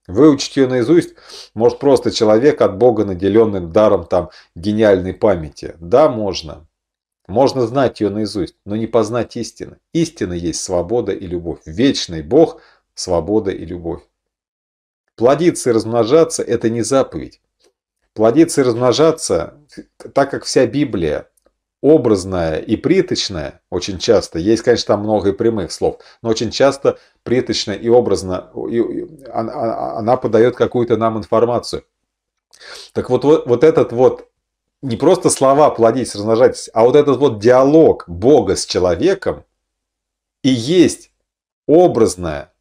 Выучить ее наизусть может просто человек от Бога, наделенным даром там гениальной памяти. Да, можно. Можно знать ее наизусть, но не познать истины. Истина есть свобода и любовь. Вечный Бог – свобода и любовь. Плодиться и размножаться – это не заповедь. Плодиться и размножаться, так как вся Библия образная и приточная, очень часто, есть, конечно, там много и прямых слов, но очень часто приточная и образно и, и, она, а, а, она подает какую-то нам информацию. Так вот, вот, вот этот вот, не просто слова плодить, размножать, а вот этот вот диалог Бога с человеком и есть образное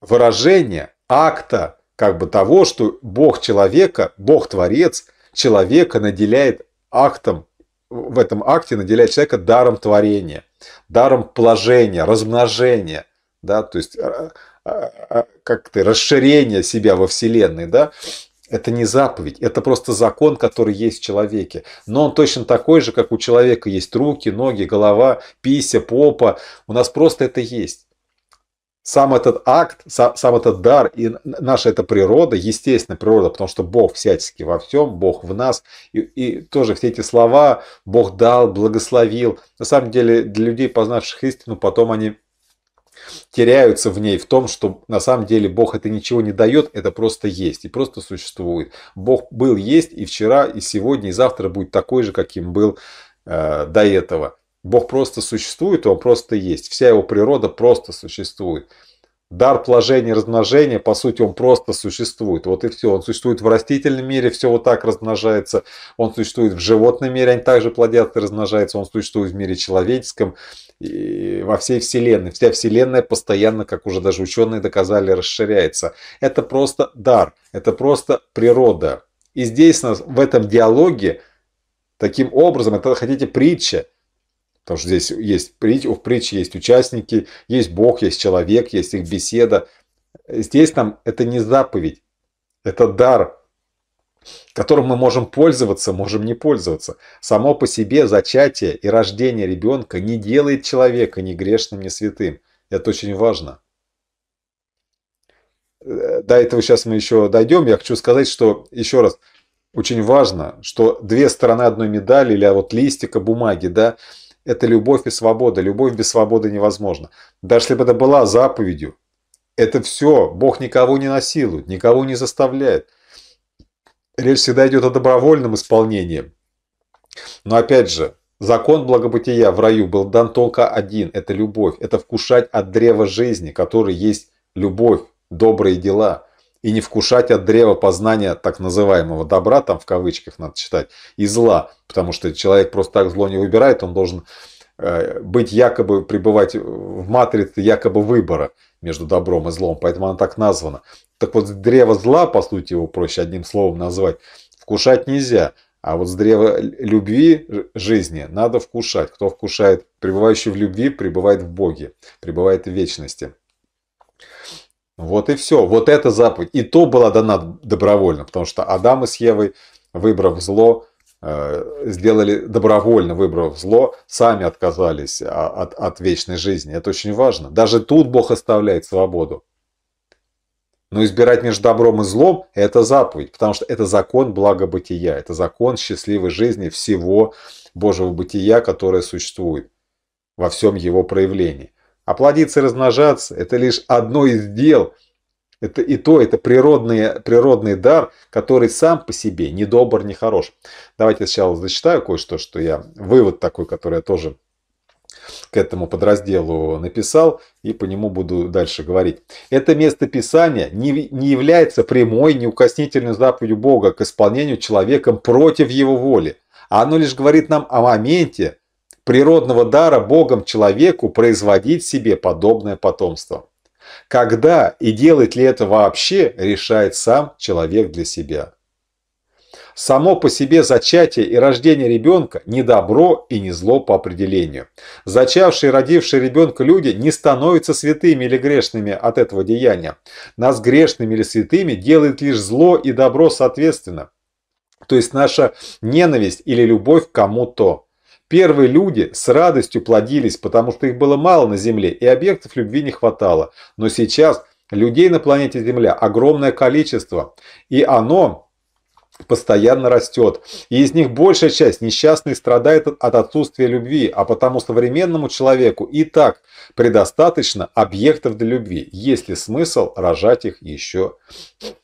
выражение акта как бы того, что Бог человека, Бог Творец человека наделяет актом, в этом акте наделяет человека даром творения, даром положения, размножения, да, то есть а, а, а, как-то расширение себя во Вселенной, да, это не заповедь, это просто закон, который есть в человеке. Но он точно такой же, как у человека есть руки, ноги, голова, пися, попа. У нас просто это есть сам этот акт, сам, сам этот дар и наша эта природа, естественная природа, потому что Бог всячески во всем, Бог в нас. И, и тоже все эти слова Бог дал, благословил. На самом деле для людей, познавших истину, потом они теряются в ней, в том, что на самом деле Бог это ничего не дает, это просто есть и просто существует. Бог был, есть и вчера, и сегодня, и завтра будет такой же, каким был э, до этого. Бог просто существует, Он просто есть. Вся Его природа просто существует. Дар положения, размножения, по сути, он просто существует. Вот и все. Он существует в растительном мире, все вот так размножается. Он существует в животном мире, они также плодятся и размножаются. Он существует в мире человеческом, и во всей Вселенной. Вся Вселенная постоянно, как уже даже ученые доказали, расширяется. Это просто дар, это просто природа. И здесь нас в этом диалоге, таким образом, это, хотите, притча – Потому что здесь есть притч, в притче есть участники, есть Бог, есть человек, есть их беседа. Здесь нам это не заповедь, это дар, которым мы можем пользоваться, можем не пользоваться. Само по себе зачатие и рождение ребенка не делает человека ни грешным, ни святым. Это очень важно. Э, до этого сейчас мы еще дойдем. Я хочу сказать, что еще раз, очень важно, что две стороны одной медали или а вот листика бумаги, да, это любовь и свобода. Любовь без свободы невозможна. Даже если бы это была заповедью, это все. Бог никого не насилует, никого не заставляет. Речь всегда идет о добровольном исполнении. Но опять же, закон благобытия в раю был дан только один. Это любовь. Это вкушать от древа жизни, который есть любовь, добрые дела и не вкушать от древа познания так называемого добра, там в кавычках надо читать, и зла, потому что человек просто так зло не выбирает, он должен э, быть якобы, пребывать в матрице якобы выбора между добром и злом, поэтому она так названа. Так вот, древо зла, по сути его проще одним словом назвать, вкушать нельзя, а вот с древа любви, жизни, надо вкушать. Кто вкушает, пребывающий в любви, пребывает в Боге, пребывает в вечности. Вот и все. Вот это заповедь. И то была дана добровольно, потому что Адам и с Евой, выбрав зло, э, сделали добровольно, выбрав зло, сами отказались а, от, от вечной жизни. Это очень важно. Даже тут Бог оставляет свободу. Но избирать между добром и злом – это заповедь, потому что это закон благобытия, это закон счастливой жизни всего Божьего бытия, которое существует во всем его проявлении. Оплодиться и размножаться – это лишь одно из дел. Это и то, это природный, природный дар, который сам по себе не добр, не хорош. Давайте сначала зачитаю кое-что, что я, вывод такой, который я тоже к этому подразделу написал, и по нему буду дальше говорить. Это место Писания не, не является прямой, неукоснительной заповедью Бога к исполнению человеком против его воли. А оно лишь говорит нам о моменте, природного дара Богом человеку производить себе подобное потомство. Когда и делать ли это вообще, решает сам человек для себя. Само по себе зачатие и рождение ребенка не добро и не зло по определению. Зачавшие и родившие ребенка люди не становятся святыми или грешными от этого деяния. Нас грешными или святыми делает лишь зло и добро соответственно. То есть наша ненависть или любовь к кому-то. Первые люди с радостью плодились, потому что их было мало на Земле, и объектов любви не хватало. Но сейчас людей на планете Земля огромное количество, и оно постоянно растет, и из них большая часть несчастных страдает от отсутствия любви, а потому современному человеку и так предостаточно объектов для любви, есть ли смысл рожать их еще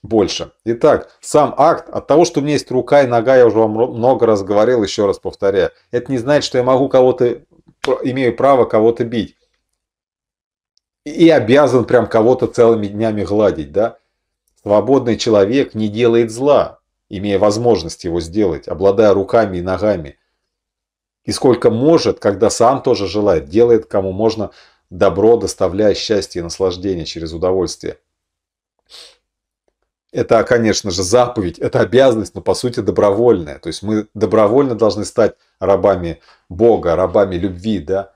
больше. Итак, сам акт от того, что у меня есть рука и нога, я уже вам много раз говорил, еще раз повторяю, это не значит, что я могу кого-то, имею право кого-то бить. И обязан прям кого-то целыми днями гладить, да? Свободный человек не делает зла, имея возможность его сделать, обладая руками и ногами. И сколько может, когда сам тоже желает, делает кому можно добро, доставляя счастье и наслаждение через удовольствие. Это, конечно же, заповедь, это обязанность, но по сути добровольная. То есть мы добровольно должны стать рабами Бога, рабами любви, да.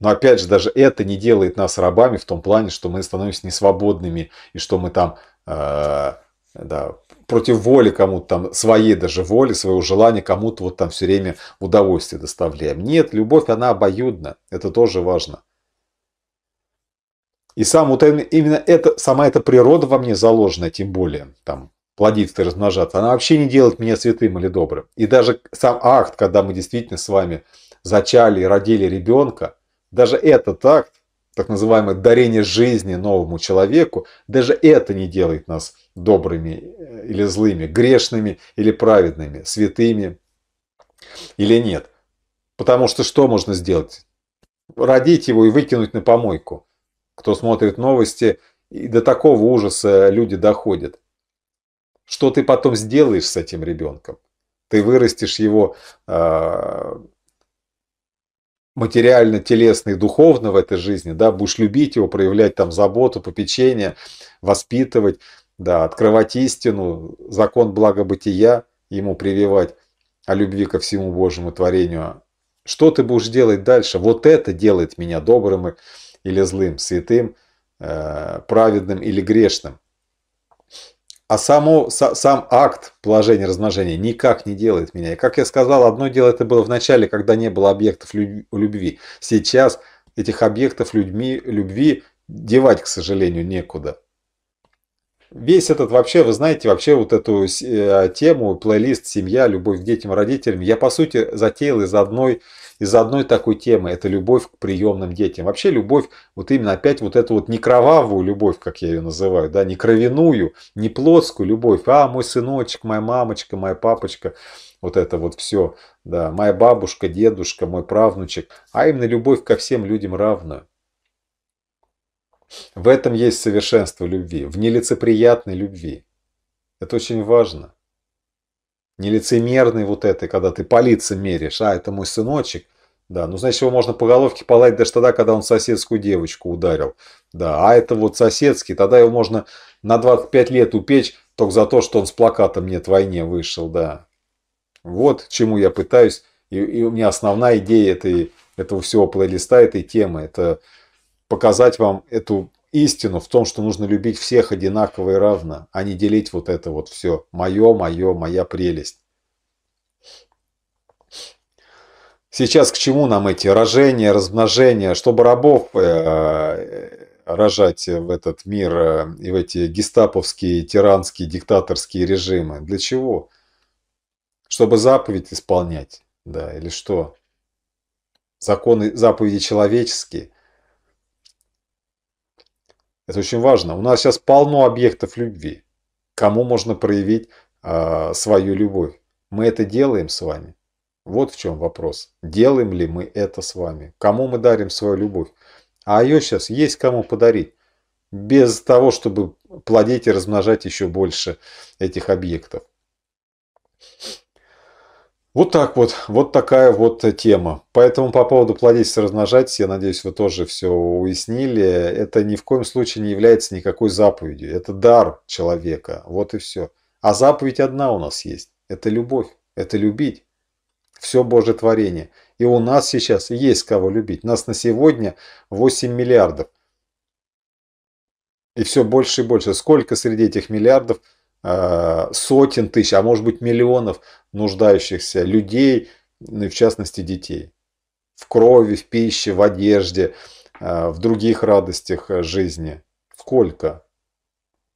Но опять же, даже это не делает нас рабами в том плане, что мы становимся несвободными и что мы там э, да, против воли кому-то там, своей даже воли, своего желания кому-то вот там все время удовольствие доставляем. Нет, любовь, она обоюдна. Это тоже важно. И сам вот именно это, сама эта природа во мне заложена, тем более там плодиться и размножаться, она вообще не делает меня святым или добрым. И даже сам акт, когда мы действительно с вами зачали и родили ребенка, даже этот акт, так называемое дарение жизни новому человеку, даже это не делает нас добрыми или злыми, грешными или праведными, святыми или нет. Потому что что можно сделать? Родить его и выкинуть на помойку. Кто смотрит новости, и до такого ужаса люди доходят. Что ты потом сделаешь с этим ребенком? Ты вырастешь его э, материально, телесно и духовно в этой жизни, да, будешь любить его, проявлять там заботу, попечение, воспитывать, да, открывать истину, закон благобытия ему прививать о любви ко всему Божьему творению. Что ты будешь делать дальше? Вот это делает меня добрым или злым, святым, э, праведным или грешным. А само, сам акт положения размножения никак не делает меня. И как я сказал, одно дело это было в начале, когда не было объектов любви. Сейчас этих объектов людьми, любви девать, к сожалению, некуда весь этот вообще, вы знаете, вообще вот эту э, тему, плейлист «Семья», «Любовь к детям, родителям» я, по сути, затеял из одной, из одной такой темы. Это любовь к приемным детям. Вообще любовь, вот именно опять вот эту вот не кровавую любовь, как я ее называю, да, не кровяную, не плоскую любовь. А, мой сыночек, моя мамочка, моя папочка вот это вот все, да, моя бабушка, дедушка, мой правнучек, а именно любовь ко всем людям равную. В этом есть совершенство любви, в нелицеприятной любви. Это очень важно. Нелицемерной вот этой, когда ты по лицам меришь, а это мой сыночек, да, ну значит его можно по головке полать даже тогда, когда он соседскую девочку ударил. Да, а это вот соседский, тогда его можно на 25 лет упечь только за то, что он с плакатом «Нет войне» вышел, да. Вот чему я пытаюсь, и, и у меня основная идея этой, этого всего плейлиста, этой темы, это показать вам эту истину в том, что нужно любить всех одинаково и равно, а не делить вот это вот все. Мое, мое, моя прелесть. Сейчас к чему нам эти рожения, размножения, чтобы рабов э, э, рожать в этот мир э, и в эти гестаповские, тиранские, диктаторские режимы? Для чего? Чтобы заповедь исполнять, да, или что? Законы, заповеди человеческие. Это очень важно. У нас сейчас полно объектов любви, кому можно проявить э, свою любовь. Мы это делаем с вами. Вот в чем вопрос. Делаем ли мы это с вами? Кому мы дарим свою любовь? А ее сейчас есть кому подарить. Без того, чтобы плодить и размножать еще больше этих объектов. Вот так вот, вот такая вот тема. Поэтому по поводу плодиться и размножать, я надеюсь, вы тоже все уяснили. Это ни в коем случае не является никакой заповедью. Это дар человека. Вот и все. А заповедь одна у нас есть. Это любовь. Это любить. Все Божье творение. И у нас сейчас есть кого любить. Нас на сегодня 8 миллиардов. И все больше и больше. Сколько среди этих миллиардов – Э, сотен тысяч, а может быть миллионов нуждающихся людей, ну и в частности детей. В крови, в пище, в одежде, э, в других радостях э, жизни. Сколько?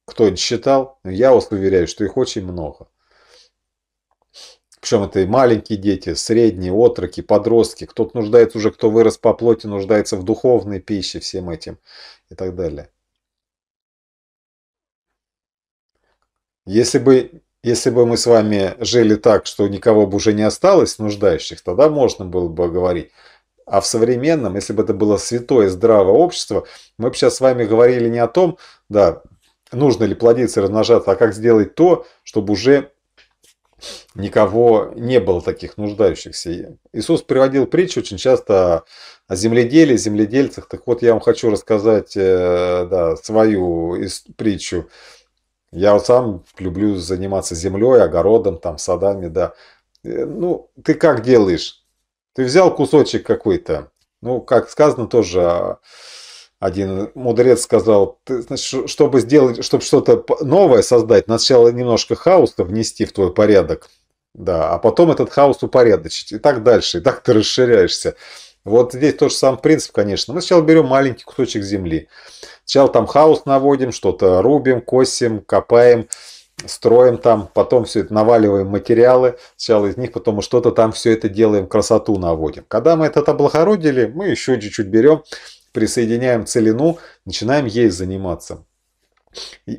Кто-нибудь считал? Ну, я вас уверяю, что их очень много. Причем это и маленькие дети, средние, отроки, подростки. Кто-то нуждается уже, кто вырос по плоти, нуждается в духовной пище, всем этим и так далее. Если бы, если бы мы с вами жили так, что никого бы уже не осталось нуждающих, тогда можно было бы говорить. А в современном, если бы это было святое, здравое общество, мы бы сейчас с вами говорили не о том, да, нужно ли плодиться и размножаться, а как сделать то, чтобы уже никого не было таких нуждающихся. Иисус приводил притчи очень часто о земледелии, земледельцах. Так вот, я вам хочу рассказать э, да, свою притчу я вот сам люблю заниматься землей, огородом, там, садами, да. Э, ну, ты как делаешь? Ты взял кусочек какой-то, ну, как сказано тоже, а, один мудрец сказал, ты, значит, чтобы сделать, чтобы что-то новое создать, надо сначала немножко хаоса внести в твой порядок, да, а потом этот хаос упорядочить, и так дальше, и так ты расширяешься. Вот здесь тот же самый принцип, конечно. Мы сначала берем маленький кусочек земли. Сначала там хаос наводим, что-то рубим, косим, копаем, строим там. Потом все это наваливаем материалы. Сначала из них, потом что-то там все это делаем, красоту наводим. Когда мы это облагородили, мы еще чуть-чуть берем, присоединяем целину, начинаем ей заниматься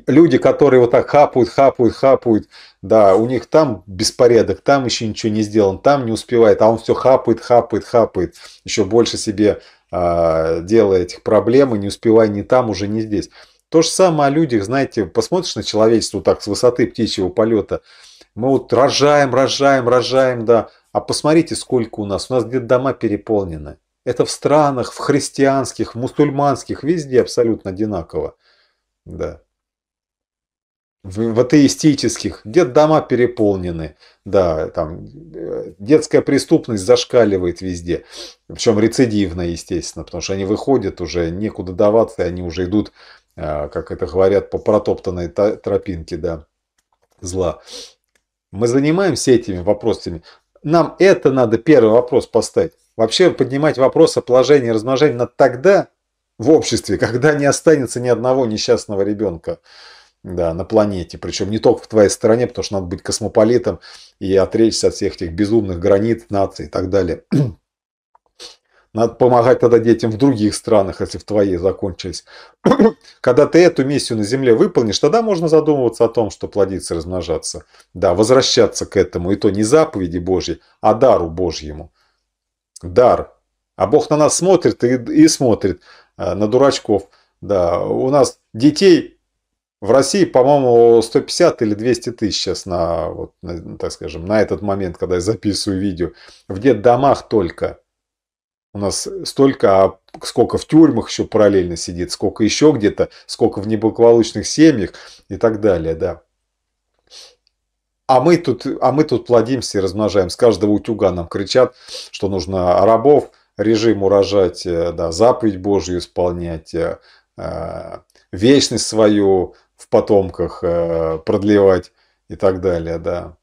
люди, которые вот так хапают, хапают, хапают, да, у них там беспорядок, там еще ничего не сделан, там не успевает, а он все хапает, хапает, хапает, еще больше себе э, а, делая этих проблем, и не успевая ни там, уже не здесь. То же самое о людях, знаете, посмотришь на человечество так с высоты птичьего полета, мы вот рожаем, рожаем, рожаем, да, а посмотрите, сколько у нас, у нас где-то дома переполнены. Это в странах, в христианских, в мусульманских, везде абсолютно одинаково. Да в, атеистических, где дома переполнены, да, там э, детская преступность зашкаливает везде, причем рецидивно, естественно, потому что они выходят уже, некуда даваться, и они уже идут, а, как это говорят, по протоптанной тропинке, да, зла. Мы занимаемся этими вопросами. Нам это надо первый вопрос поставить. Вообще поднимать вопрос о положении и размножении надо тогда в обществе, когда не останется ни одного несчастного ребенка да, на планете. Причем не только в твоей стране, потому что надо быть космополитом и отречься от всех этих безумных границ, наций и так далее. [CLEARS THROAT] Надо помогать тогда детям в других странах, если в твоей закончились. [CLEARS THROAT] Когда ты эту миссию на Земле выполнишь, тогда можно задумываться о том, что плодиться, размножаться. Да, возвращаться к этому. И то не заповеди Божьей, а дару Божьему. Дар. А Бог на нас смотрит и, и смотрит э, на дурачков. Да, у нас детей в России, по-моему, 150 или 200 тысяч сейчас на, вот, на, ну, так скажем, на этот момент, когда я записываю видео. В детдомах только. У нас столько, а сколько в тюрьмах еще параллельно сидит, сколько еще где-то, сколько в неблагополучных семьях и так далее, да. А мы тут, а мы тут плодимся и размножаем. С каждого утюга нам кричат, что нужно рабов, режим урожать, э, да, заповедь Божью исполнять, э, э, вечность свою в потомках э, продлевать и так далее, да.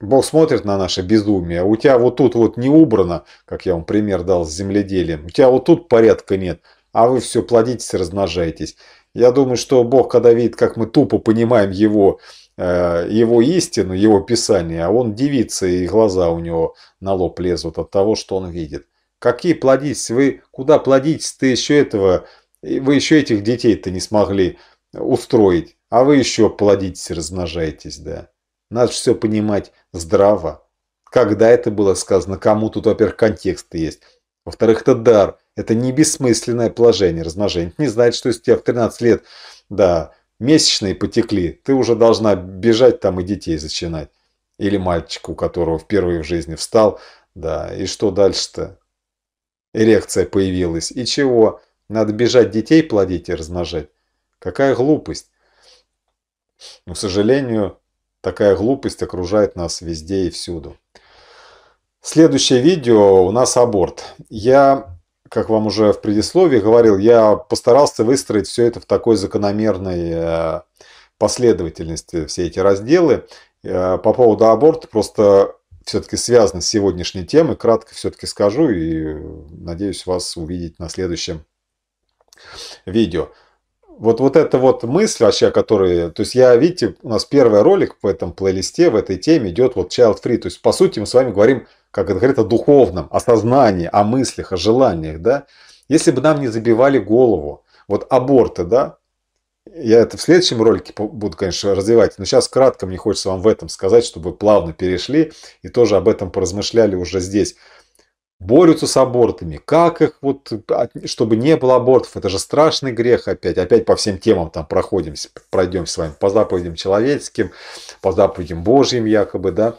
Бог смотрит на наше безумие. У тебя вот тут вот не убрано, как я вам пример дал с земледелием. У тебя вот тут порядка нет, а вы все плодитесь, размножаетесь. Я думаю, что Бог, когда видит, как мы тупо понимаем Его, э, его истину, его писание, а он девица, и глаза у него на лоб лезут от того, что он видит. Какие плодитесь? Вы куда плодитесь? Ты еще этого, вы еще этих детей-то не смогли устроить, а вы еще плодитесь, размножаетесь, да. Надо все понимать здраво. Когда это было сказано, кому тут, во-первых, контекст есть. Во-вторых, это дар. Это не бессмысленное положение размножения. Это не значит, что если у тебя в 13 лет, да, месячные потекли, ты уже должна бежать там и детей зачинать. Или мальчику, у которого впервые в жизни встал, да, и что дальше-то? Эрекция появилась. И чего? Надо бежать детей плодить и размножать. Какая глупость! Но, к сожалению, такая глупость окружает нас везде и всюду. Следующее видео у нас аборт. Я, как вам уже в предисловии говорил, я постарался выстроить все это в такой закономерной э, последовательности, все эти разделы. Э, по поводу аборта просто все-таки связано с сегодняшней темой. Кратко все-таки скажу и э, надеюсь вас увидеть на следующем видео вот, вот эта вот мысль вообще, которая... То есть я, видите, у нас первый ролик в этом плейлисте, в этой теме идет вот Child Free. То есть, по сути, мы с вами говорим, как это говорит, о духовном, о сознании, о мыслях, о желаниях, да? Если бы нам не забивали голову, вот аборты, да? Я это в следующем ролике буду, конечно, развивать, но сейчас кратко мне хочется вам в этом сказать, чтобы плавно перешли и тоже об этом поразмышляли уже здесь борются с абортами, как их вот, чтобы не было абортов, это же страшный грех опять, опять по всем темам там проходимся, пройдем с вами по заповедям человеческим, по заповедям Божьим якобы, да,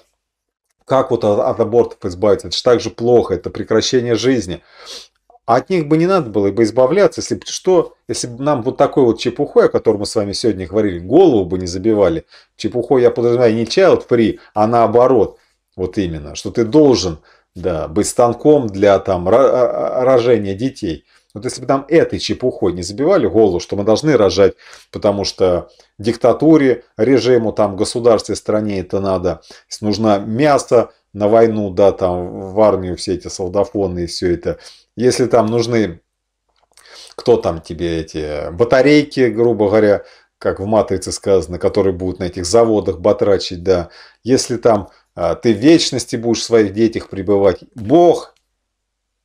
как вот от, от абортов избавиться, это же так же плохо, это прекращение жизни. А от них бы не надо было бы избавляться, если бы что, если бы нам вот такой вот чепухой, о котором мы с вами сегодня говорили, голову бы не забивали. Чепухой я подразумеваю не child free, а наоборот. Вот именно, что ты должен да, быть станком для там а, а, рожения детей. Вот если бы там этой чепухой не забивали голову, что мы должны рожать, потому что диктатуре, режиму, там, государстве, стране это надо, нужно мясо на войну, да, там, в армию все эти солдафоны и все это. Если там нужны, кто там тебе эти, батарейки, грубо говоря, как в «Матрице» сказано, которые будут на этих заводах батрачить, да. Если там а, ты в вечности будешь в своих детях пребывать. Бог,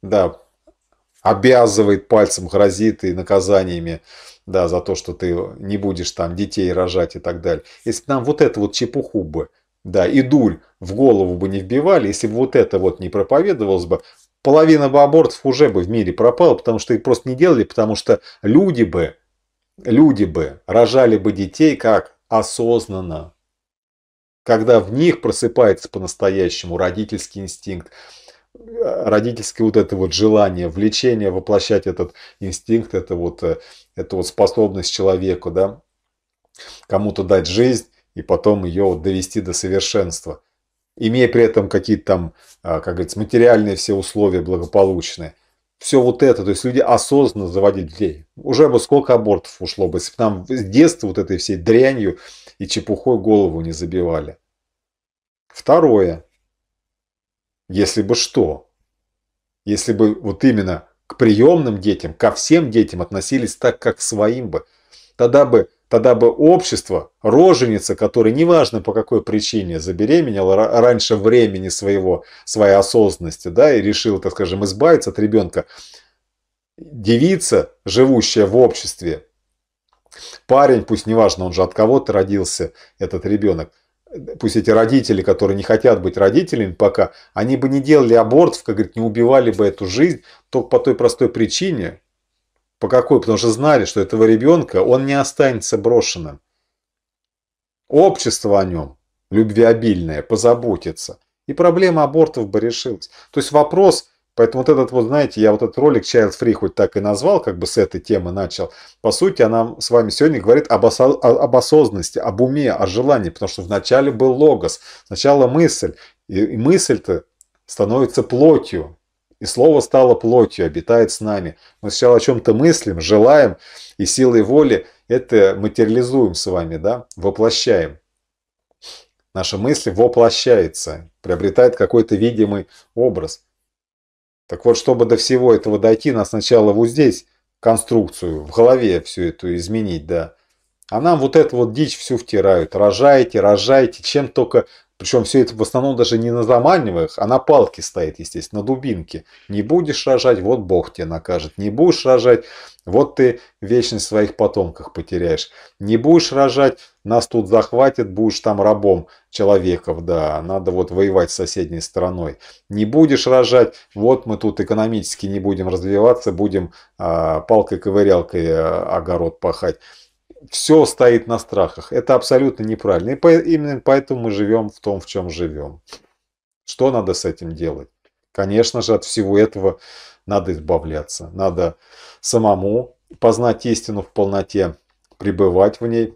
да, обязывает пальцем, грозит и наказаниями, да, за то, что ты не будешь там детей рожать и так далее. Если нам вот это вот чепуху бы, да, и дурь в голову бы не вбивали, если бы вот это вот не проповедовалось бы, половина бы абортов уже бы в мире пропала, потому что их просто не делали, потому что люди бы, люди бы рожали бы детей как осознанно, когда в них просыпается по-настоящему родительский инстинкт, родительское вот это вот желание, влечение воплощать этот инстинкт, это вот, э, это вот способность человеку, да, кому-то дать жизнь и потом ее вот довести до совершенства, имея при этом какие-то там, а, как говорится, материальные все условия благополучные. Все вот это, то есть люди осознанно заводят детей. Уже бы сколько абортов ушло бы, если бы нам с детства вот этой всей дрянью и чепухой голову не забивали. Второе. Если бы что? Если бы вот именно к приемным детям, ко всем детям относились так, как к своим бы, тогда бы, тогда бы общество, роженица, которая неважно по какой причине забеременела раньше времени своего, своей осознанности, да, и решила, так скажем, избавиться от ребенка, девица, живущая в обществе, парень, пусть неважно, он же от кого-то родился, этот ребенок, пусть эти родители, которые не хотят быть родителями пока, они бы не делали абортов, как говорит, не убивали бы эту жизнь, только по той простой причине, по какой, потому что знали, что этого ребенка, он не останется брошенным. Общество о нем, любвеобильное, позаботится. И проблема абортов бы решилась. То есть вопрос Поэтому вот этот вот, знаете, я вот этот ролик Child Free хоть так и назвал, как бы с этой темы начал. По сути, она с вами сегодня говорит об, осо... об осознанности, об уме, о желании, потому что вначале был логос, сначала мысль, и мысль-то становится плотью, и слово стало плотью, обитает с нами. Мы сначала о чем-то мыслим, желаем, и силой воли это материализуем с вами, да, воплощаем. Наша мысль воплощается, приобретает какой-то видимый образ – так вот, чтобы до всего этого дойти, надо сначала вот здесь конструкцию, в голове всю эту изменить, да. А нам вот эту вот дичь всю втирают. рожаете, рожаете, чем только... Причем все это в основном даже не на заманиваях, а на палке стоит, естественно, на дубинке. Не будешь рожать, вот Бог тебе накажет. Не будешь рожать, вот ты вечность в своих потомках потеряешь. Не будешь рожать, нас тут захватит, будешь там рабом человеков, да, надо вот воевать с соседней страной. Не будешь рожать, вот мы тут экономически не будем развиваться, будем а, палкой-ковырялкой э, огород пахать. Все стоит на страхах. Это абсолютно неправильно. И по, именно поэтому мы живем в том, в чем живем. Что надо с этим делать? Конечно же, от всего этого надо избавляться. Надо самому познать истину в полноте, пребывать в ней,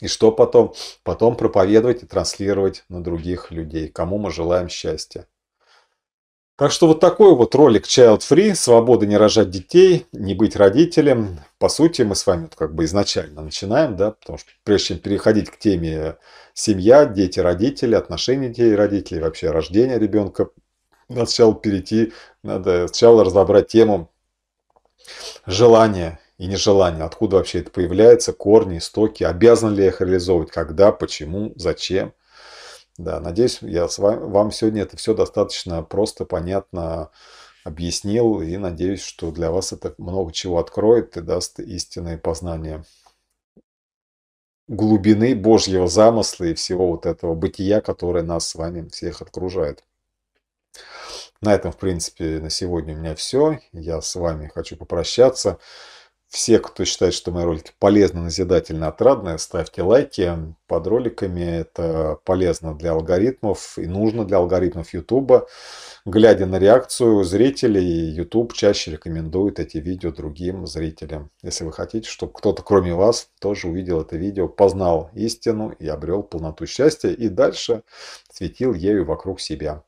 и что потом? Потом проповедовать и транслировать на других людей, кому мы желаем счастья. Так что вот такой вот ролик Child Free, свобода не рожать детей, не быть родителем. По сути, мы с вами вот как бы изначально начинаем, да, потому что прежде чем переходить к теме семья, дети, родители, отношения детей, и родителей, вообще рождение ребенка, надо сначала перейти, надо сначала разобрать тему желания и нежелание, откуда вообще это появляется, корни, истоки, обязан ли я их реализовывать, когда, почему, зачем. Да, надеюсь, я с вами, вам сегодня это все достаточно просто, понятно объяснил, и надеюсь, что для вас это много чего откроет и даст истинное познание глубины Божьего замысла и всего вот этого бытия, которое нас с вами всех окружает. На этом, в принципе, на сегодня у меня все. Я с вами хочу попрощаться. Все, кто считает, что мои ролики полезны, назидательны, отрадны, ставьте лайки, под роликами. Это полезно для алгоритмов и нужно для алгоритмов YouTube. Глядя на реакцию зрителей, YouTube чаще рекомендует эти видео другим зрителям. Если вы хотите, чтобы кто-то кроме вас тоже увидел это видео, познал истину и обрел полноту счастья и дальше светил ею вокруг себя.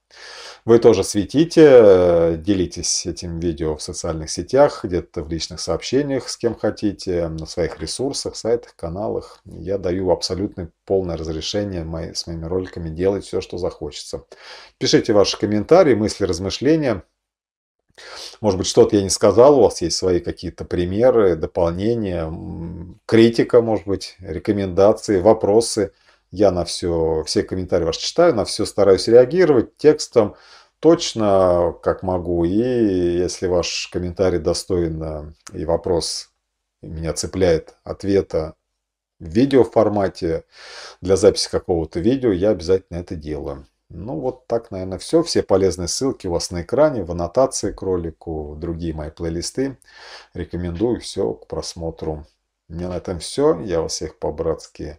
Вы тоже светите, делитесь этим видео в социальных сетях, где-то в личных сообщениях с кем хотите, на своих ресурсах, сайтах, каналах. Я даю абсолютный полное разрешение мои, с моими роликами делать все, что захочется. Пишите ваши комментарии, мысли, размышления. Может быть, что-то я не сказал, у вас есть свои какие-то примеры, дополнения, критика, может быть, рекомендации, вопросы. Я на все, все комментарии ваши читаю, на все стараюсь реагировать текстом, точно, как могу. И если ваш комментарий достоин и вопрос меня цепляет ответа в видеоформате, для записи какого-то видео, я обязательно это делаю. Ну вот так, наверное, все. Все полезные ссылки у вас на экране, в аннотации к ролику, другие мои плейлисты. Рекомендую все к просмотру. Мне на этом все. Я вас всех по-братски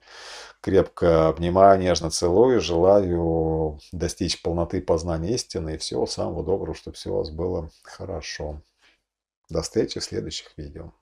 крепко обнимаю, нежно целую. Желаю достичь полноты познания истины. И всего самого доброго, чтобы все у вас было хорошо. До встречи в следующих видео.